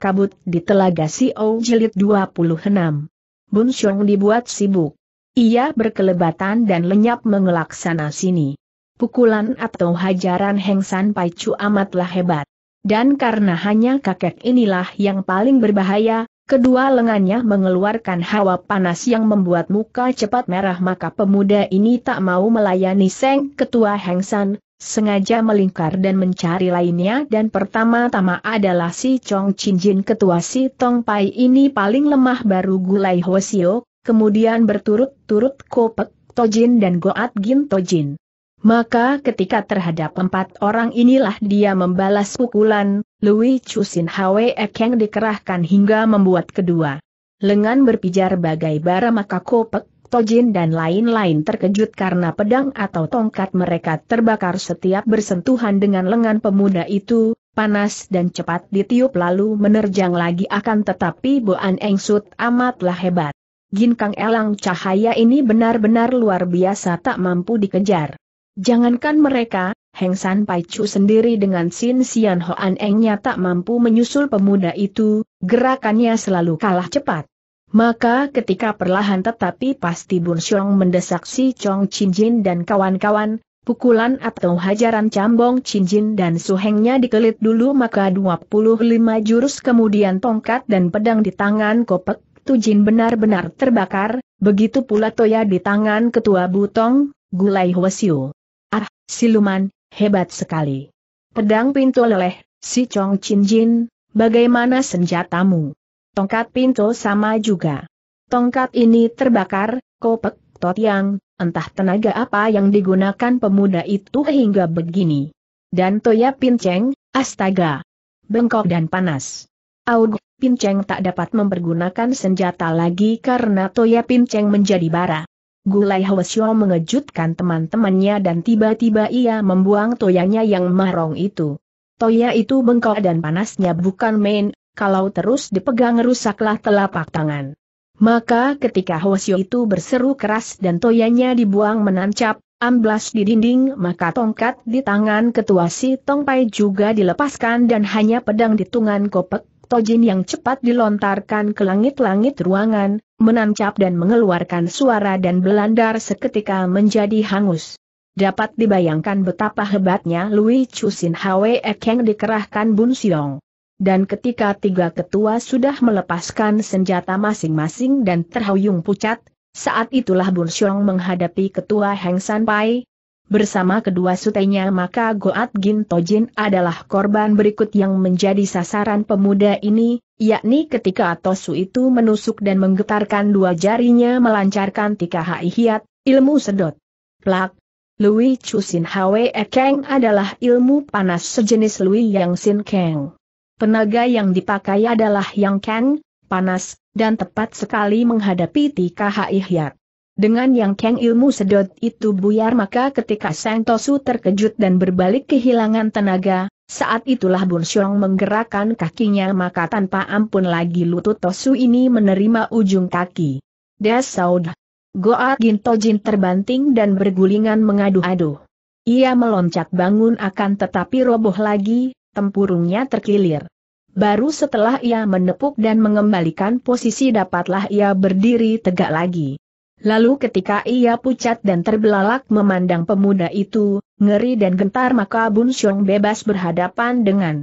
Kabut di Telaga Sio Jilid 26. Bun Xiong dibuat sibuk. Ia berkelebatan dan lenyap mengelak sana sini. Pukulan atau hajaran Heng San Pai Chu amatlah hebat. Dan karena hanya kakek inilah yang paling berbahaya, kedua lengannya mengeluarkan hawa panas yang membuat muka cepat merah maka pemuda ini tak mau melayani Seng Ketua Heng San, sengaja melingkar dan mencari lainnya dan pertama-tama adalah si Chong Chin Jin ketua si Tong Pai ini paling lemah baru Gulai Sio, kemudian berturut-turut Kopek Tojin dan Goat Gin Tojin. Maka ketika terhadap empat orang inilah dia membalas pukulan, Lui Chusin Hwe Ekeng dikerahkan hingga membuat kedua. Lengan berpijar bagai bara maka Kopek Tojin dan lain-lain terkejut karena pedang atau tongkat mereka terbakar setiap bersentuhan dengan lengan pemuda itu, panas dan cepat ditiup lalu menerjang lagi akan tetapi Boan Eng Sut amatlah hebat. Gin kang elang cahaya ini benar-benar luar biasa tak mampu dikejar. Jangankan mereka, Heng San Pai Chu sendiri dengan Sin Sian Hoan Engnya tak mampu menyusul pemuda itu, gerakannya selalu kalah cepat. Maka ketika perlahan tetapi pasti Bun Xiong mendesak si Chong Chin Jin dan kawan-kawan, pukulan atau hajaran cambong Jin dan suhengnya dikelit dulu maka 25 jurus kemudian tongkat dan pedang di tangan kopek, Tujin benar-benar terbakar, begitu pula Toya di tangan ketua Butong, Gulai Hwasyu. Ah, siluman, hebat sekali. Pedang pintu leleh, si Chong Chin Jin. bagaimana senjatamu? Tongkat pintu sama juga. Tongkat ini terbakar, kopek, tot yang, entah tenaga apa yang digunakan pemuda itu hingga begini. Dan Toya Pinceng, astaga! Bengkok dan panas. Aug, Pinceng tak dapat mempergunakan senjata lagi karena Toya Pinceng menjadi bara. Gulai Hwasyo mengejutkan teman-temannya dan tiba-tiba ia membuang toyanya yang marong itu. Toya itu bengkok dan panasnya bukan main, kalau terus dipegang rusaklah telapak tangan. Maka ketika Hwasyo itu berseru keras dan toyanya dibuang menancap, amblas di dinding maka tongkat di tangan ketua si Tongpai juga dilepaskan dan hanya pedang di tungan kopek Tojin yang cepat dilontarkan ke langit-langit ruangan, menancap dan mengeluarkan suara dan belandar seketika menjadi hangus. Dapat dibayangkan betapa hebatnya Louis Chusin Hwe Ekeng dikerahkan Bun Siong dan ketika tiga ketua sudah melepaskan senjata masing-masing dan terhuyung pucat, saat itulah Bun Xiong menghadapi ketua Heng San Pai. Bersama kedua sutenya maka Goat Gin Tojin adalah korban berikut yang menjadi sasaran pemuda ini, yakni ketika Tosu itu menusuk dan menggetarkan dua jarinya melancarkan tiga hai hiat, ilmu sedot. Plak, Lui Chusin Hwe Kang adalah ilmu panas sejenis Lui Yang Sin Keng. Penaga yang dipakai adalah yang keng, panas, dan tepat sekali menghadapi Tika Haihyat. Dengan yang keng ilmu sedot itu buyar maka ketika Sang Tosu terkejut dan berbalik kehilangan tenaga, saat itulah Bun Xiong menggerakkan kakinya maka tanpa ampun lagi lutut Tosu ini menerima ujung kaki. Desaud. Goa Gintojin terbanting dan bergulingan mengadu-adu. Ia meloncat bangun akan tetapi roboh lagi, tempurungnya terkilir. Baru setelah ia menepuk dan mengembalikan posisi dapatlah ia berdiri tegak lagi. Lalu ketika ia pucat dan terbelalak memandang pemuda itu, ngeri dan gentar maka Bun Xiong bebas berhadapan dengan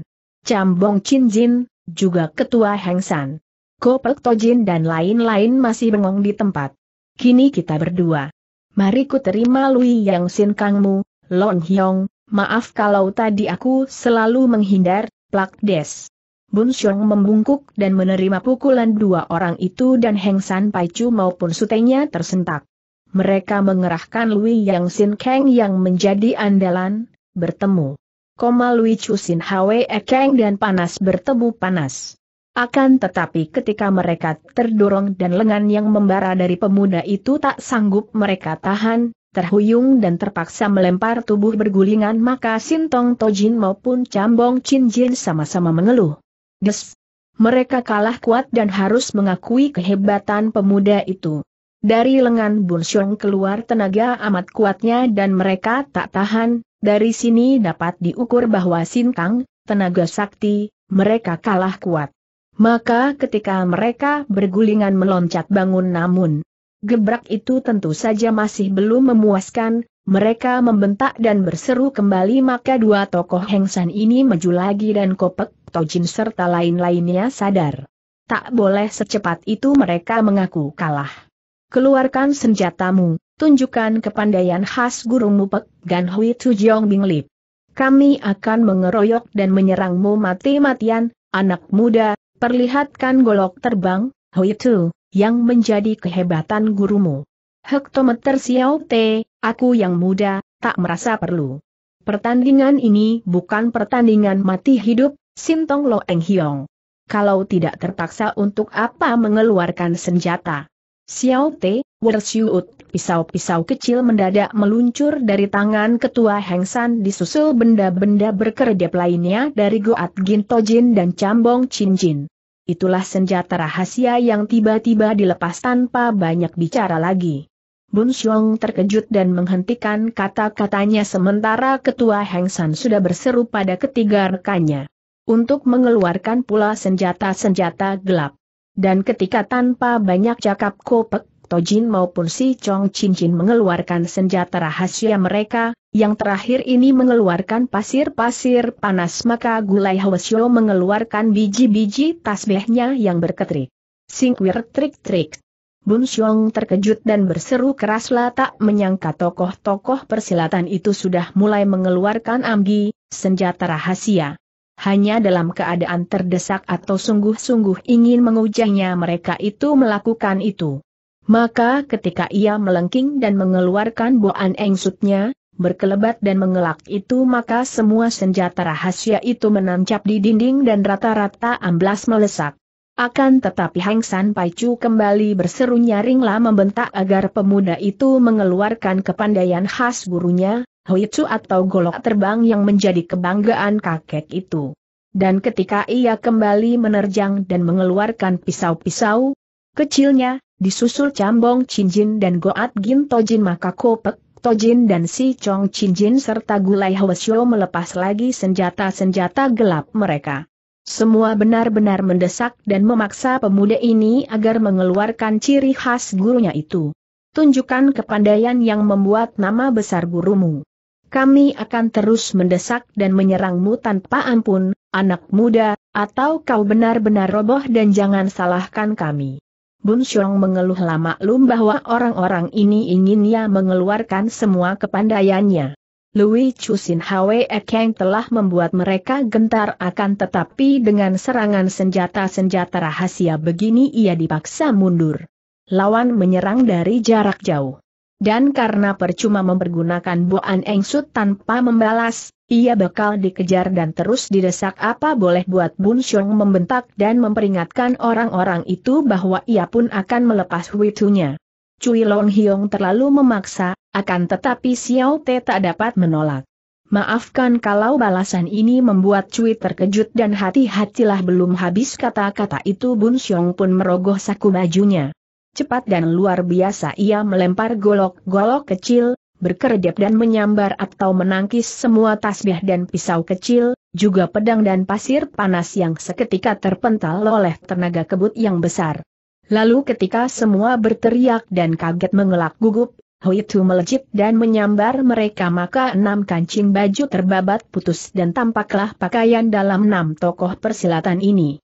Cambong Chin Jin, juga ketua Heng San. Kopek Tojin dan lain-lain masih bengong di tempat. Kini kita berdua. Mari ku terima Lui Yang Sin Kangmu, Lon Hyong, Maaf kalau tadi aku selalu menghindar, Plak Des. Bun Xiong membungkuk dan menerima pukulan dua orang itu dan Heng San Chu maupun sutenya tersentak. Mereka mengerahkan Lui Yang Sin Kang yang menjadi andalan, bertemu. Koma Lui Chu Sin Hwe Kang dan panas bertemu panas. Akan tetapi ketika mereka terdorong dan lengan yang membara dari pemuda itu tak sanggup mereka tahan, terhuyung dan terpaksa melempar tubuh bergulingan maka Sintong Tojin maupun Cambong Chin Jin sama-sama mengeluh. Des! Mereka kalah kuat dan harus mengakui kehebatan pemuda itu. Dari lengan Bun Xiong keluar tenaga amat kuatnya dan mereka tak tahan, dari sini dapat diukur bahwa Kang, tenaga sakti, mereka kalah kuat. Maka ketika mereka bergulingan meloncat bangun namun, gebrak itu tentu saja masih belum memuaskan, mereka membentak dan berseru kembali maka dua tokoh Heng ini maju lagi dan Kopek, Tojin serta lain-lainnya sadar. Tak boleh secepat itu mereka mengaku kalah. Keluarkan senjatamu, tunjukkan kepandaian khas guru Mupek, Gan Hui Tujong Bing Lip. Kami akan mengeroyok dan menyerangmu mati-matian, anak muda, perlihatkan golok terbang, Hui Tu yang menjadi kehebatan gurumu. Hektometer Xiao Te, aku yang muda, tak merasa perlu. Pertandingan ini bukan pertandingan mati hidup, Sintong Lo Eng Hiong. Kalau tidak terpaksa untuk apa mengeluarkan senjata. Xiao Te, Wersiut, pisau-pisau kecil mendadak meluncur dari tangan ketua Heng San disusul benda-benda berkeredap lainnya dari Goat Gintojin dan Cambong Chinjin itulah senjata rahasia yang tiba-tiba dilepas tanpa banyak bicara lagi. Bun Xiong terkejut dan menghentikan kata-katanya sementara ketua Heng San sudah berseru pada ketiga rekannya untuk mengeluarkan pula senjata-senjata gelap. Dan ketika tanpa banyak cakap kopek, Tojin maupun si Chong Chin Jin mengeluarkan senjata rahasia mereka, yang terakhir ini mengeluarkan pasir-pasir panas maka Gulai Hwasyo mengeluarkan biji-biji tasbihnya yang berketrik. Singkwir trik-trik. Bun Xiong terkejut dan berseru keraslah tak menyangka tokoh-tokoh persilatan itu sudah mulai mengeluarkan amgi, senjata rahasia. Hanya dalam keadaan terdesak atau sungguh-sungguh ingin mengujinya mereka itu melakukan itu. Maka ketika ia melengking dan mengeluarkan boan engsutnya, berkelebat dan mengelak itu maka semua senjata rahasia itu menancap di dinding dan rata-rata amblas melesat. Akan tetapi Hang San Pai Chu kembali berseru nyaringlah membentak agar pemuda itu mengeluarkan kepandaian khas gurunya, Chu atau golok terbang yang menjadi kebanggaan kakek itu. Dan ketika ia kembali menerjang dan mengeluarkan pisau-pisau, kecilnya, disusul cambong cincin dan goat gintojin maka kopek Tojin dan si Chong Jin serta Gulai Hwasyo melepas lagi senjata-senjata gelap mereka. Semua benar-benar mendesak dan memaksa pemuda ini agar mengeluarkan ciri khas gurunya itu. Tunjukkan kepandaian yang membuat nama besar gurumu. Kami akan terus mendesak dan menyerangmu tanpa ampun, anak muda, atau kau benar-benar roboh dan jangan salahkan kami. Bun Xiong mengeluh lama lum bahwa orang-orang ini inginnya mengeluarkan semua kepandaiannya. Lui Sin Hwe Kang telah membuat mereka gentar akan tetapi dengan serangan senjata-senjata rahasia begini ia dipaksa mundur. Lawan menyerang dari jarak jauh. Dan karena percuma mempergunakan Boan Engsut tanpa membalas, ia bakal dikejar dan terus didesak apa boleh buat Bun Xiong membentak dan memperingatkan orang-orang itu bahwa ia pun akan melepas witunya. Cui Long Hiong terlalu memaksa, akan tetapi Xiao Te tak dapat menolak. Maafkan kalau balasan ini membuat Cui terkejut dan hati-hatilah belum habis kata-kata itu Bun Xiong pun merogoh saku bajunya. Cepat dan luar biasa ia melempar golok-golok kecil, berkedip dan menyambar atau menangkis semua tasbih dan pisau kecil, juga pedang dan pasir panas yang seketika terpental oleh tenaga kebut yang besar. Lalu ketika semua berteriak dan kaget mengelak gugup, Tu melejit dan menyambar mereka maka enam kancing baju terbabat putus dan tampaklah pakaian dalam enam tokoh persilatan ini.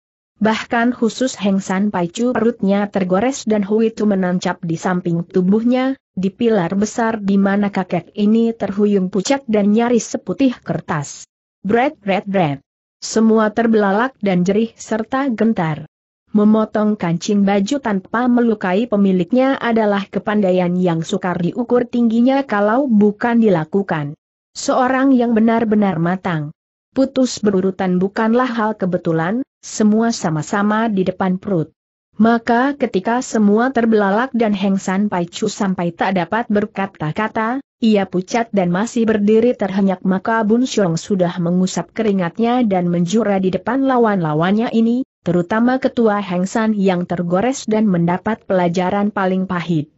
Bahkan khusus Heng San Paicu perutnya tergores dan Hui Tu menancap di samping tubuhnya, di pilar besar di mana kakek ini terhuyung pucat dan nyaris seputih kertas. Bread, bread, bread. Semua terbelalak dan jerih serta gentar. Memotong kancing baju tanpa melukai pemiliknya adalah kepandaian yang sukar diukur tingginya kalau bukan dilakukan. Seorang yang benar-benar matang putus berurutan bukanlah hal kebetulan, semua sama-sama di depan perut. Maka ketika semua terbelalak dan Heng San Pai Chu sampai tak dapat berkata-kata, ia pucat dan masih berdiri terhenyak maka Bun Xiong sudah mengusap keringatnya dan menjura di depan lawan-lawannya ini, terutama ketua Heng San yang tergores dan mendapat pelajaran paling pahit.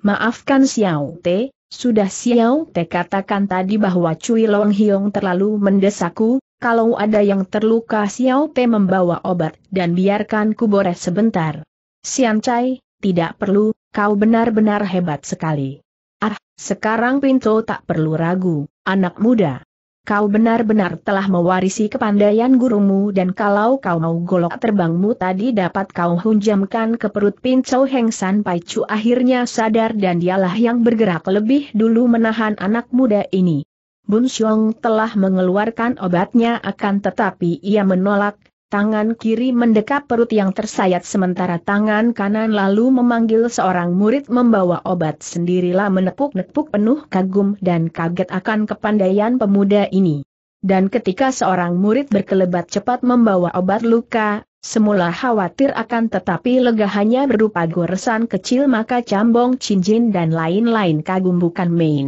Maafkan Xiao Te, sudah Xiao Te katakan tadi bahwa Cui Long Hiong terlalu mendesakku, kalau ada yang terluka Xiao Te membawa obat dan biarkan ku boreh sebentar. Sian Chai, tidak perlu, kau benar-benar hebat sekali. Ah, sekarang Pinto tak perlu ragu, anak muda kau benar-benar telah mewarisi kepandaian gurumu dan kalau kau mau golok terbangmu tadi dapat kau hunjamkan ke perut Pincau Heng San Pai Chu akhirnya sadar dan dialah yang bergerak lebih dulu menahan anak muda ini. Bun Xiong telah mengeluarkan obatnya akan tetapi ia menolak, Tangan kiri mendekap perut yang tersayat sementara tangan kanan lalu memanggil seorang murid membawa obat sendirilah menepuk-nepuk penuh kagum dan kaget akan kepandaian pemuda ini. Dan ketika seorang murid berkelebat cepat membawa obat luka, Semula khawatir akan tetapi lega hanya berupa goresan kecil maka cambong cincin dan lain-lain kagum bukan main.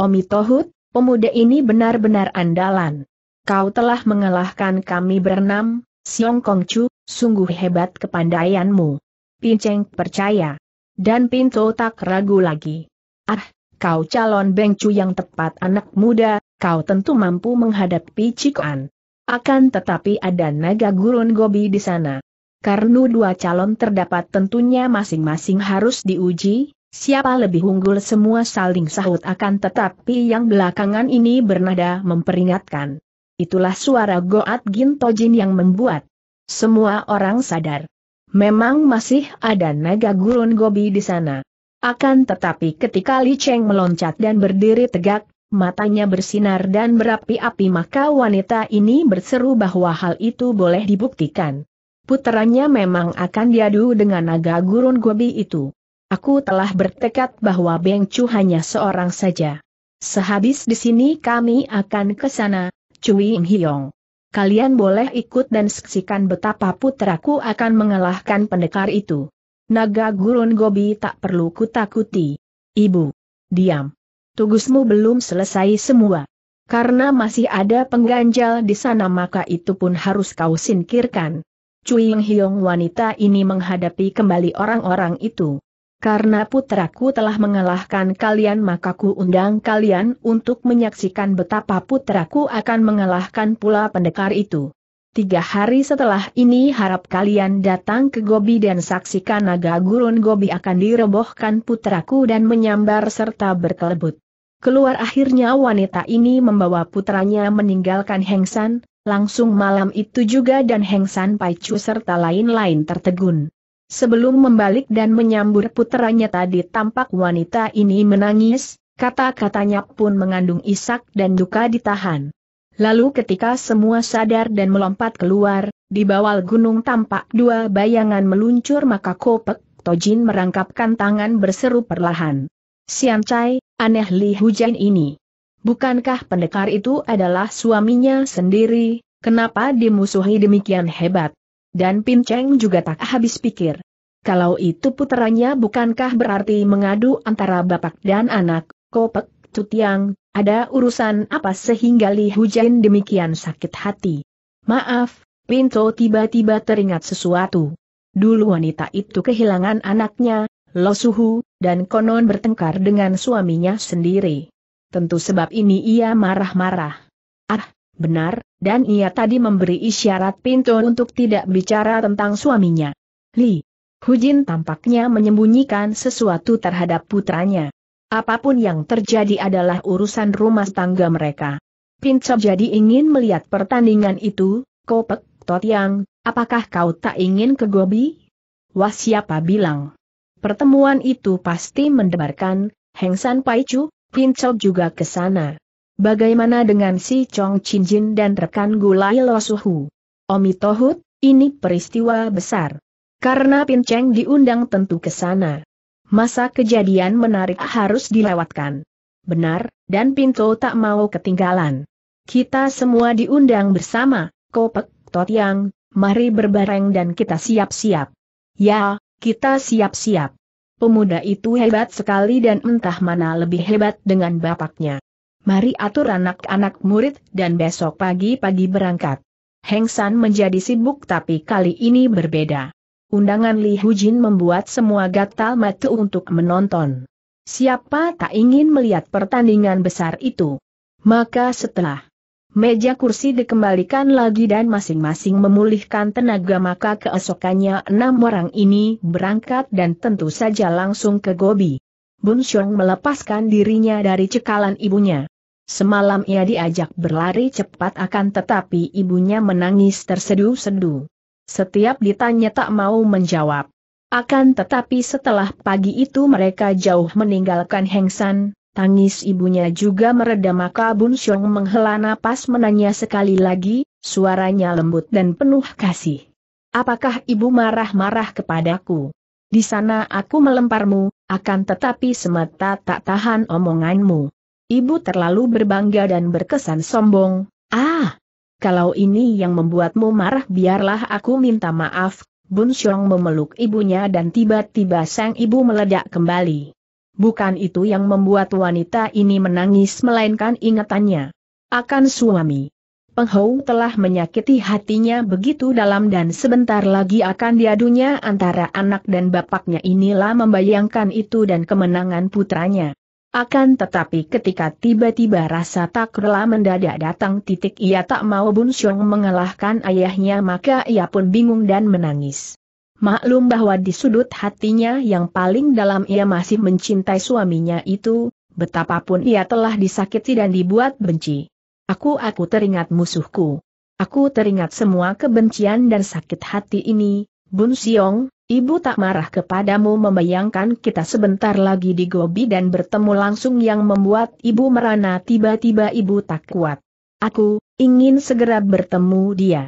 Omi Tohut, pemuda ini benar-benar andalan. Kau telah mengalahkan kami berenam, Siong Kong Chu, sungguh hebat kepandaianmu. Pinceng percaya. Dan Pinto tak ragu lagi. Ah, kau calon Bengcu yang tepat anak muda, kau tentu mampu menghadapi Cikuan. Akan tetapi ada naga gurun gobi di sana. Karena dua calon terdapat tentunya masing-masing harus diuji, siapa lebih unggul semua saling sahut akan tetapi yang belakangan ini bernada memperingatkan. Itulah suara Goat Gintojin yang membuat semua orang sadar. Memang masih ada naga gurun Gobi di sana. Akan tetapi ketika Li Cheng meloncat dan berdiri tegak, matanya bersinar dan berapi-api maka wanita ini berseru bahwa hal itu boleh dibuktikan. Puterannya memang akan diadu dengan naga gurun Gobi itu. Aku telah bertekad bahwa Beng Chu hanya seorang saja. Sehabis di sini kami akan ke sana, Cui Ying Hiong. Kalian boleh ikut dan saksikan betapa putraku akan mengalahkan pendekar itu. Naga gurun gobi tak perlu kutakuti. Ibu. Diam. Tugasmu belum selesai semua. Karena masih ada pengganjal di sana maka itu pun harus kau singkirkan. Cui Ying Hiong wanita ini menghadapi kembali orang-orang itu. Karena putraku telah mengalahkan kalian maka ku undang kalian untuk menyaksikan betapa putraku akan mengalahkan pula pendekar itu. Tiga hari setelah ini harap kalian datang ke Gobi dan saksikan naga gurun Gobi akan direbohkan putraku dan menyambar serta berkelebut. Keluar akhirnya wanita ini membawa putranya meninggalkan Hengsan, langsung malam itu juga dan Hengsan Paicu serta lain-lain tertegun. Sebelum membalik dan menyambur puteranya tadi tampak wanita ini menangis, kata-katanya pun mengandung isak dan duka ditahan. Lalu ketika semua sadar dan melompat keluar, di bawah gunung tampak dua bayangan meluncur maka Kopek, Tojin merangkapkan tangan berseru perlahan. Sian Chai, aneh Li Hujan ini. Bukankah pendekar itu adalah suaminya sendiri, kenapa dimusuhi demikian hebat? Dan Pin Cheng juga tak habis pikir. Kalau itu puteranya bukankah berarti mengadu antara bapak dan anak, Kopek, Tutiang, ada urusan apa sehingga Li Hujan demikian sakit hati? Maaf, Pinto tiba-tiba teringat sesuatu. Dulu wanita itu kehilangan anaknya, Lo Suhu, dan konon bertengkar dengan suaminya sendiri. Tentu sebab ini ia marah-marah. Ah, Benar, dan ia tadi memberi isyarat pintu untuk tidak bicara tentang suaminya. Li. Hujin tampaknya menyembunyikan sesuatu terhadap putranya. Apapun yang terjadi adalah urusan rumah tangga mereka. Pinco jadi ingin melihat pertandingan itu, Kopek Totiang, apakah kau tak ingin ke Gobi? Wah siapa bilang? Pertemuan itu pasti mendebarkan, Heng San Paicu, Pinco juga ke sana. Bagaimana dengan si Chong Chin Jin dan rekan Gulai Lo Suhu? Omi Tohut, ini peristiwa besar. Karena Pin Cheng diundang tentu ke sana. Masa kejadian menarik harus dilewatkan. Benar, dan Pinto tak mau ketinggalan. Kita semua diundang bersama, Kopek, Totiang, mari berbareng dan kita siap-siap. Ya, kita siap-siap. Pemuda itu hebat sekali dan entah mana lebih hebat dengan bapaknya. Mari atur anak-anak murid dan besok pagi-pagi berangkat. Heng San menjadi sibuk tapi kali ini berbeda. Undangan Li Hujin membuat semua gatal mata untuk menonton. Siapa tak ingin melihat pertandingan besar itu? Maka setelah meja kursi dikembalikan lagi dan masing-masing memulihkan tenaga maka keesokannya enam orang ini berangkat dan tentu saja langsung ke Gobi. Bun Xiong melepaskan dirinya dari cekalan ibunya. Semalam ia diajak berlari cepat akan tetapi ibunya menangis tersedu-sedu. Setiap ditanya tak mau menjawab. Akan tetapi setelah pagi itu mereka jauh meninggalkan Hengsan, tangis ibunya juga meredam. maka Bun Xiong menghela napas menanya sekali lagi, suaranya lembut dan penuh kasih. Apakah ibu marah-marah kepadaku? Di sana aku melemparmu, akan tetapi semata tak tahan omonganmu. Ibu terlalu berbangga dan berkesan sombong. Ah! Kalau ini yang membuatmu marah biarlah aku minta maaf. Bun Xiong memeluk ibunya dan tiba-tiba sang ibu meledak kembali. Bukan itu yang membuat wanita ini menangis melainkan ingatannya. Akan suami. Penghou telah menyakiti hatinya begitu dalam dan sebentar lagi akan diadunya antara anak dan bapaknya inilah membayangkan itu dan kemenangan putranya. Akan tetapi ketika tiba-tiba rasa tak rela mendadak datang titik ia tak mau Bun Xiong mengalahkan ayahnya maka ia pun bingung dan menangis. Maklum bahwa di sudut hatinya yang paling dalam ia masih mencintai suaminya itu, betapapun ia telah disakiti dan dibuat benci. Aku aku teringat musuhku. Aku teringat semua kebencian dan sakit hati ini, Bun Siong, ibu tak marah kepadamu membayangkan kita sebentar lagi di Gobi dan bertemu langsung yang membuat ibu merana tiba-tiba ibu tak kuat. Aku, ingin segera bertemu dia.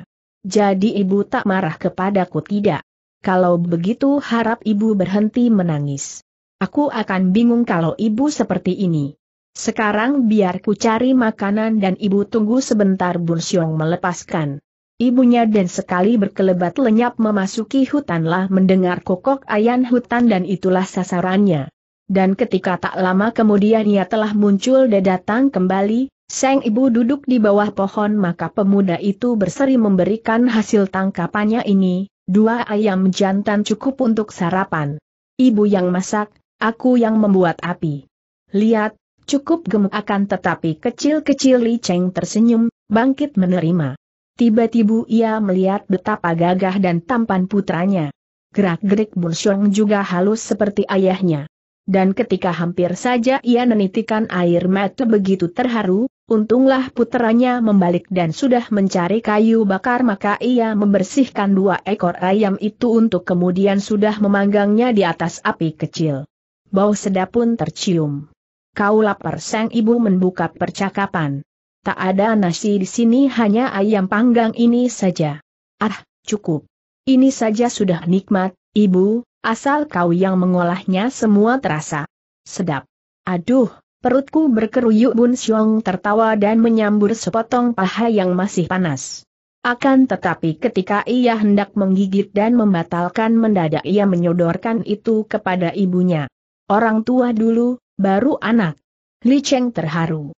Jadi ibu tak marah kepadaku tidak. Kalau begitu harap ibu berhenti menangis. Aku akan bingung kalau ibu seperti ini. Sekarang biar ku cari makanan dan ibu tunggu sebentar Bun Siong melepaskan ibunya dan sekali berkelebat lenyap memasuki hutanlah mendengar kokok ayan hutan dan itulah sasarannya. Dan ketika tak lama kemudian ia telah muncul dan datang kembali, sang ibu duduk di bawah pohon maka pemuda itu berseri memberikan hasil tangkapannya ini, dua ayam jantan cukup untuk sarapan. Ibu yang masak, aku yang membuat api. Lihat, cukup gemuk akan tetapi kecil-kecil Li Cheng tersenyum, bangkit menerima. Tiba-tiba ia melihat betapa gagah dan tampan putranya. Gerak-gerik Bunsyong juga halus seperti ayahnya. Dan ketika hampir saja ia menitikan air mata begitu terharu, untunglah putranya membalik dan sudah mencari kayu bakar maka ia membersihkan dua ekor ayam itu untuk kemudian sudah memanggangnya di atas api kecil. Bau sedap pun tercium. Kau lapar sang ibu membuka percakapan. Tak ada nasi di sini hanya ayam panggang ini saja. Ah, cukup. Ini saja sudah nikmat, ibu, asal kau yang mengolahnya semua terasa. Sedap. Aduh, perutku berkeruyuk Bun Xiong tertawa dan menyambur sepotong paha yang masih panas. Akan tetapi ketika ia hendak menggigit dan membatalkan mendadak ia menyodorkan itu kepada ibunya. Orang tua dulu, baru anak. Li Cheng terharu.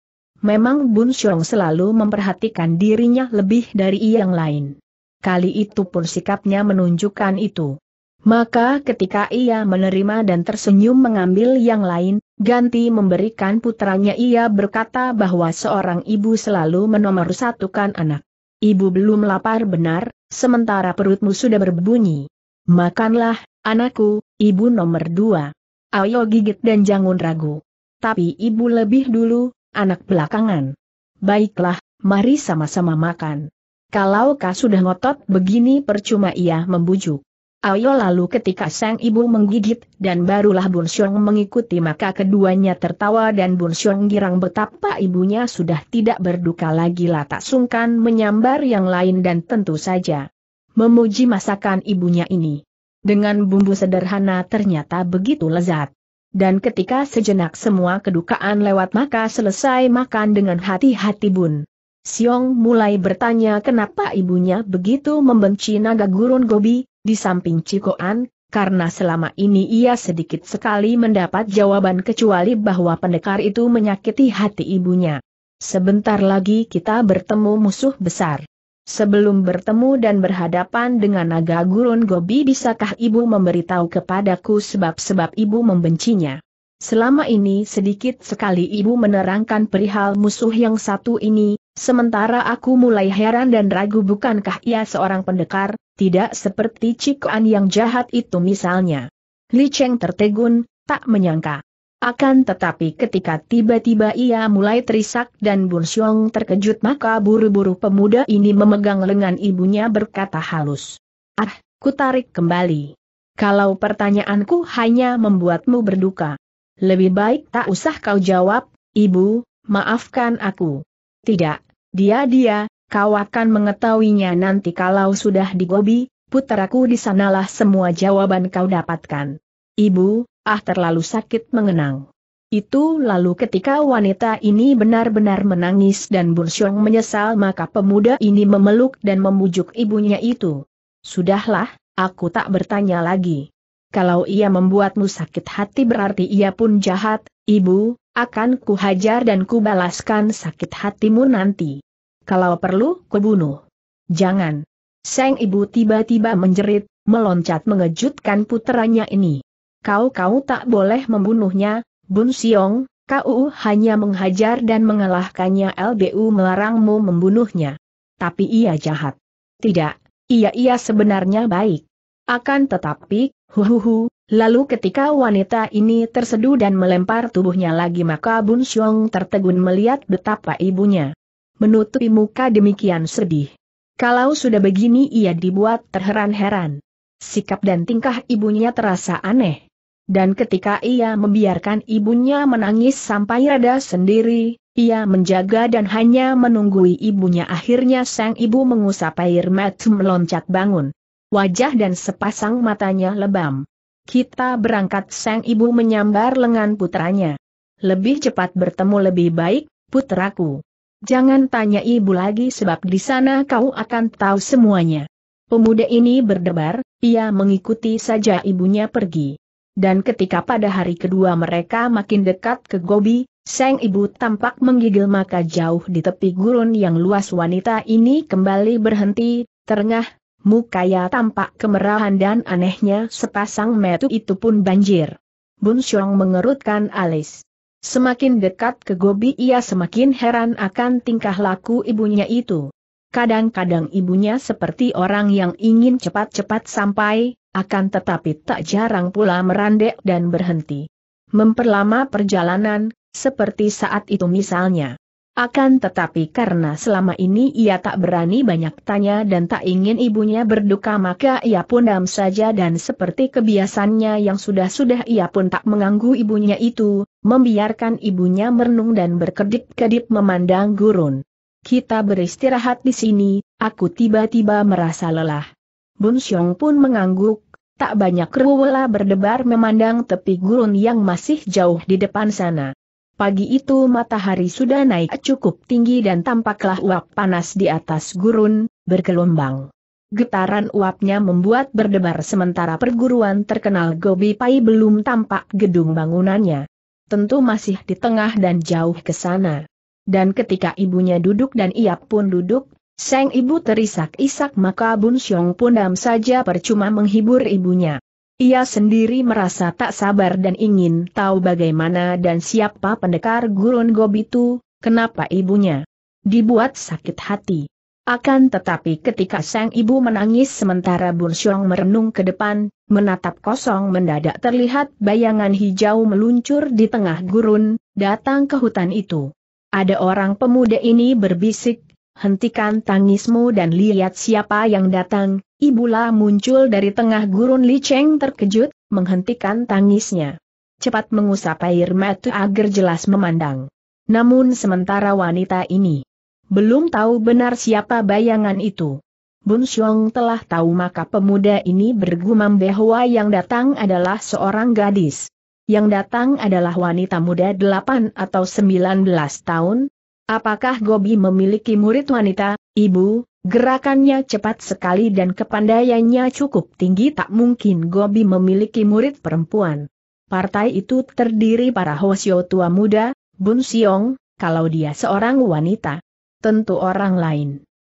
Memang Bun Xiong selalu memperhatikan dirinya lebih dari yang lain. Kali itu pun sikapnya menunjukkan itu. Maka ketika ia menerima dan tersenyum mengambil yang lain, ganti memberikan putranya ia berkata bahwa seorang ibu selalu menomor satukan anak. Ibu belum lapar benar, sementara perutmu sudah berbunyi. Makanlah, anakku, ibu nomor dua. Ayo gigit dan jangan ragu. Tapi ibu lebih dulu, anak belakangan. Baiklah, mari sama-sama makan. Kalau kau sudah ngotot begini percuma ia membujuk. Ayo lalu ketika sang ibu menggigit dan barulah Bun Xiong mengikuti maka keduanya tertawa dan Bun Xiong girang betapa ibunya sudah tidak berduka lagi tak sungkan menyambar yang lain dan tentu saja memuji masakan ibunya ini. Dengan bumbu sederhana ternyata begitu lezat dan ketika sejenak semua kedukaan lewat maka selesai makan dengan hati-hati bun. Siong mulai bertanya kenapa ibunya begitu membenci naga gurun Gobi, di samping Cikoan, karena selama ini ia sedikit sekali mendapat jawaban kecuali bahwa pendekar itu menyakiti hati ibunya. Sebentar lagi kita bertemu musuh besar. Sebelum bertemu dan berhadapan dengan naga gurun Gobi bisakah ibu memberitahu kepadaku sebab-sebab ibu membencinya? Selama ini sedikit sekali ibu menerangkan perihal musuh yang satu ini, sementara aku mulai heran dan ragu bukankah ia seorang pendekar, tidak seperti Cikuan yang jahat itu misalnya. Li Cheng tertegun, tak menyangka. Akan tetapi ketika tiba-tiba ia mulai terisak dan Bursyong terkejut maka buru-buru pemuda ini memegang lengan ibunya berkata halus. Ah, ku tarik kembali. Kalau pertanyaanku hanya membuatmu berduka. Lebih baik tak usah kau jawab, ibu, maafkan aku. Tidak, dia-dia, kau akan mengetahuinya nanti kalau sudah digobi, puteraku sanalah semua jawaban kau dapatkan. Ibu, ah terlalu sakit mengenang. Itu lalu ketika wanita ini benar-benar menangis dan Bunsyong menyesal maka pemuda ini memeluk dan memujuk ibunya itu. Sudahlah, aku tak bertanya lagi. Kalau ia membuatmu sakit hati berarti ia pun jahat, ibu, akan kuhajar dan kubalaskan sakit hatimu nanti. Kalau perlu, kubunuh. Jangan. Seng ibu tiba-tiba menjerit, meloncat mengejutkan putranya ini kau-kau tak boleh membunuhnya, Bun Siong, kau hanya menghajar dan mengalahkannya LBU melarangmu membunuhnya. Tapi ia jahat. Tidak, ia-ia sebenarnya baik. Akan tetapi, huhuhu, lalu ketika wanita ini terseduh dan melempar tubuhnya lagi maka Bun Siong tertegun melihat betapa ibunya. Menutupi muka demikian sedih. Kalau sudah begini ia dibuat terheran-heran. Sikap dan tingkah ibunya terasa aneh. Dan ketika ia membiarkan ibunya menangis sampai reda sendiri, ia menjaga dan hanya menunggui ibunya akhirnya sang ibu mengusap air mata meloncat bangun. Wajah dan sepasang matanya lebam. Kita berangkat sang ibu menyambar lengan putranya. Lebih cepat bertemu lebih baik, putraku. Jangan tanya ibu lagi sebab di sana kau akan tahu semuanya. Pemuda ini berdebar, ia mengikuti saja ibunya pergi. Dan ketika pada hari kedua mereka makin dekat ke Gobi, sang ibu tampak menggigil maka jauh di tepi gurun yang luas wanita ini kembali berhenti, terengah, mukanya tampak kemerahan dan anehnya sepasang metu itu pun banjir. Bun Xiong mengerutkan alis. Semakin dekat ke Gobi ia semakin heran akan tingkah laku ibunya itu. Kadang-kadang ibunya seperti orang yang ingin cepat-cepat sampai, akan tetapi tak jarang pula merandek dan berhenti. Memperlama perjalanan, seperti saat itu misalnya. Akan tetapi karena selama ini ia tak berani banyak tanya dan tak ingin ibunya berduka maka ia pun diam saja dan seperti kebiasaannya yang sudah-sudah ia pun tak mengganggu ibunya itu, membiarkan ibunya merenung dan berkedip-kedip memandang gurun. Kita beristirahat di sini, aku tiba-tiba merasa lelah. Bun Xiong pun mengangguk, Tak banyak Ruwela berdebar memandang tepi gurun yang masih jauh di depan sana. Pagi itu matahari sudah naik cukup tinggi dan tampaklah uap panas di atas gurun, bergelombang. Getaran uapnya membuat berdebar sementara perguruan terkenal Gobi Pai belum tampak gedung bangunannya. Tentu masih di tengah dan jauh ke sana. Dan ketika ibunya duduk dan ia pun duduk, Sang ibu terisak-isak maka Bun Xiong Pundam saja percuma menghibur ibunya. Ia sendiri merasa tak sabar dan ingin tahu bagaimana dan siapa pendekar gurun Gobi itu, kenapa ibunya dibuat sakit hati. Akan tetapi ketika sang ibu menangis sementara Bun Xiong merenung ke depan, menatap kosong mendadak terlihat bayangan hijau meluncur di tengah gurun, datang ke hutan itu. Ada orang pemuda ini berbisik, hentikan tangismu dan lihat siapa yang datang, Ibula muncul dari tengah gurun Li Cheng terkejut, menghentikan tangisnya. Cepat mengusap air mata agar jelas memandang. Namun sementara wanita ini belum tahu benar siapa bayangan itu. Bun Xiong telah tahu maka pemuda ini bergumam bahwa yang datang adalah seorang gadis. Yang datang adalah wanita muda 8 atau 19 tahun, Apakah Gobi memiliki murid wanita, ibu? Gerakannya cepat sekali dan kepandaiannya cukup tinggi tak mungkin Gobi memiliki murid perempuan. Partai itu terdiri para Hoshio tua muda, Bun Siong, kalau dia seorang wanita. Tentu orang lain.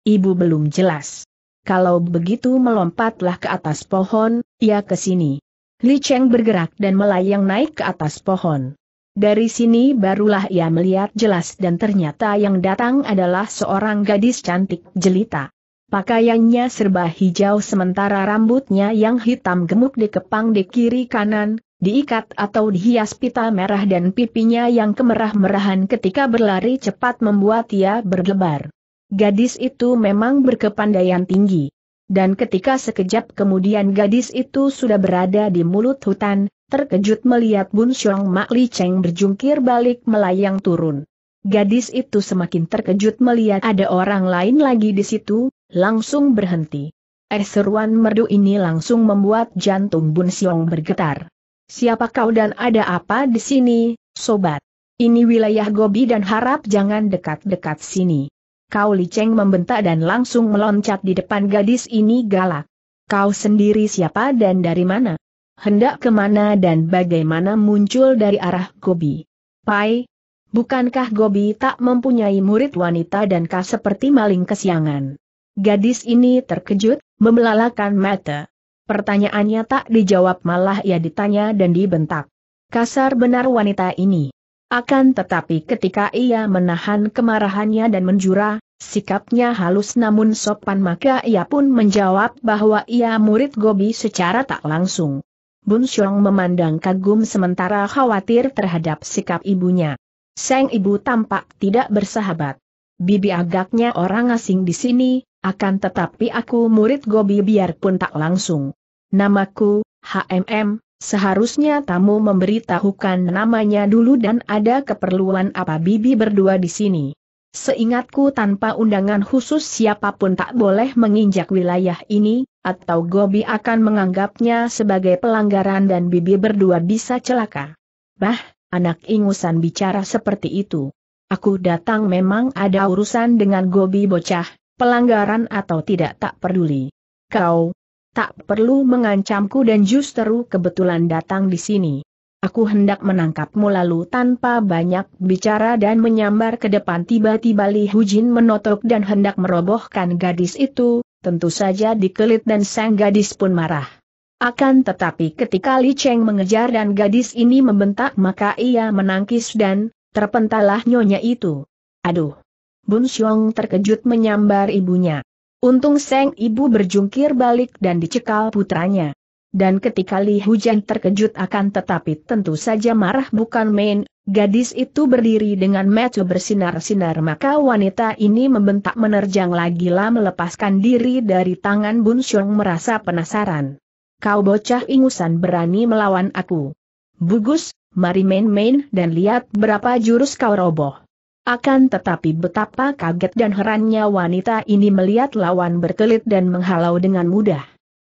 Ibu belum jelas. Kalau begitu melompatlah ke atas pohon, ya ke sini. Li Cheng bergerak dan melayang naik ke atas pohon. Dari sini barulah ia melihat jelas dan ternyata yang datang adalah seorang gadis cantik jelita. Pakaiannya serba hijau sementara rambutnya yang hitam gemuk dikepang di kiri kanan, diikat atau dihias pita merah dan pipinya yang kemerah-merahan ketika berlari cepat membuat ia berdebar. Gadis itu memang berkepandaian tinggi. Dan ketika sekejap kemudian gadis itu sudah berada di mulut hutan, terkejut melihat Bun Xiong Mak Li Cheng berjungkir balik melayang turun. Gadis itu semakin terkejut melihat ada orang lain lagi di situ, langsung berhenti. Eh seruan merdu ini langsung membuat jantung Bun Xiong bergetar. Siapa kau dan ada apa di sini, sobat? Ini wilayah Gobi dan harap jangan dekat-dekat sini. Kau Li Cheng membentak dan langsung meloncat di depan gadis ini galak. Kau sendiri siapa dan dari mana? hendak kemana dan bagaimana muncul dari arah Gobi. Pai, bukankah Gobi tak mempunyai murid wanita dan kah seperti maling kesiangan? Gadis ini terkejut, membelalakan mata. Pertanyaannya tak dijawab malah ia ditanya dan dibentak. Kasar benar wanita ini. Akan tetapi ketika ia menahan kemarahannya dan menjura, sikapnya halus namun sopan maka ia pun menjawab bahwa ia murid Gobi secara tak langsung. Bun Xiong memandang kagum sementara khawatir terhadap sikap ibunya. Sang ibu tampak tidak bersahabat. Bibi agaknya orang asing di sini, akan tetapi aku murid Gobi biarpun tak langsung. Namaku, HMM, seharusnya tamu memberitahukan namanya dulu dan ada keperluan apa Bibi berdua di sini. Seingatku tanpa undangan khusus siapapun tak boleh menginjak wilayah ini, atau Gobi akan menganggapnya sebagai pelanggaran dan Bibi berdua bisa celaka. Bah, anak ingusan bicara seperti itu. Aku datang memang ada urusan dengan Gobi bocah, pelanggaran atau tidak tak peduli. Kau tak perlu mengancamku dan justru kebetulan datang di sini. Aku hendak menangkapmu lalu tanpa banyak bicara dan menyambar ke depan tiba-tiba Li Hujin menotok dan hendak merobohkan gadis itu, tentu saja dikelit dan sang gadis pun marah. Akan tetapi ketika Li Cheng mengejar dan gadis ini membentak maka ia menangkis dan terpentalah nyonya itu. Aduh! Bun Xiong terkejut menyambar ibunya. Untung sang ibu berjungkir balik dan dicekal putranya. Dan ketika Li Hujan terkejut akan tetapi tentu saja marah bukan main, gadis itu berdiri dengan metu bersinar-sinar maka wanita ini membentak menerjang lagi lah melepaskan diri dari tangan Bun Xiong merasa penasaran. Kau bocah ingusan berani melawan aku. Bugus, mari main-main dan lihat berapa jurus kau roboh. Akan tetapi betapa kaget dan herannya wanita ini melihat lawan berkelit dan menghalau dengan mudah.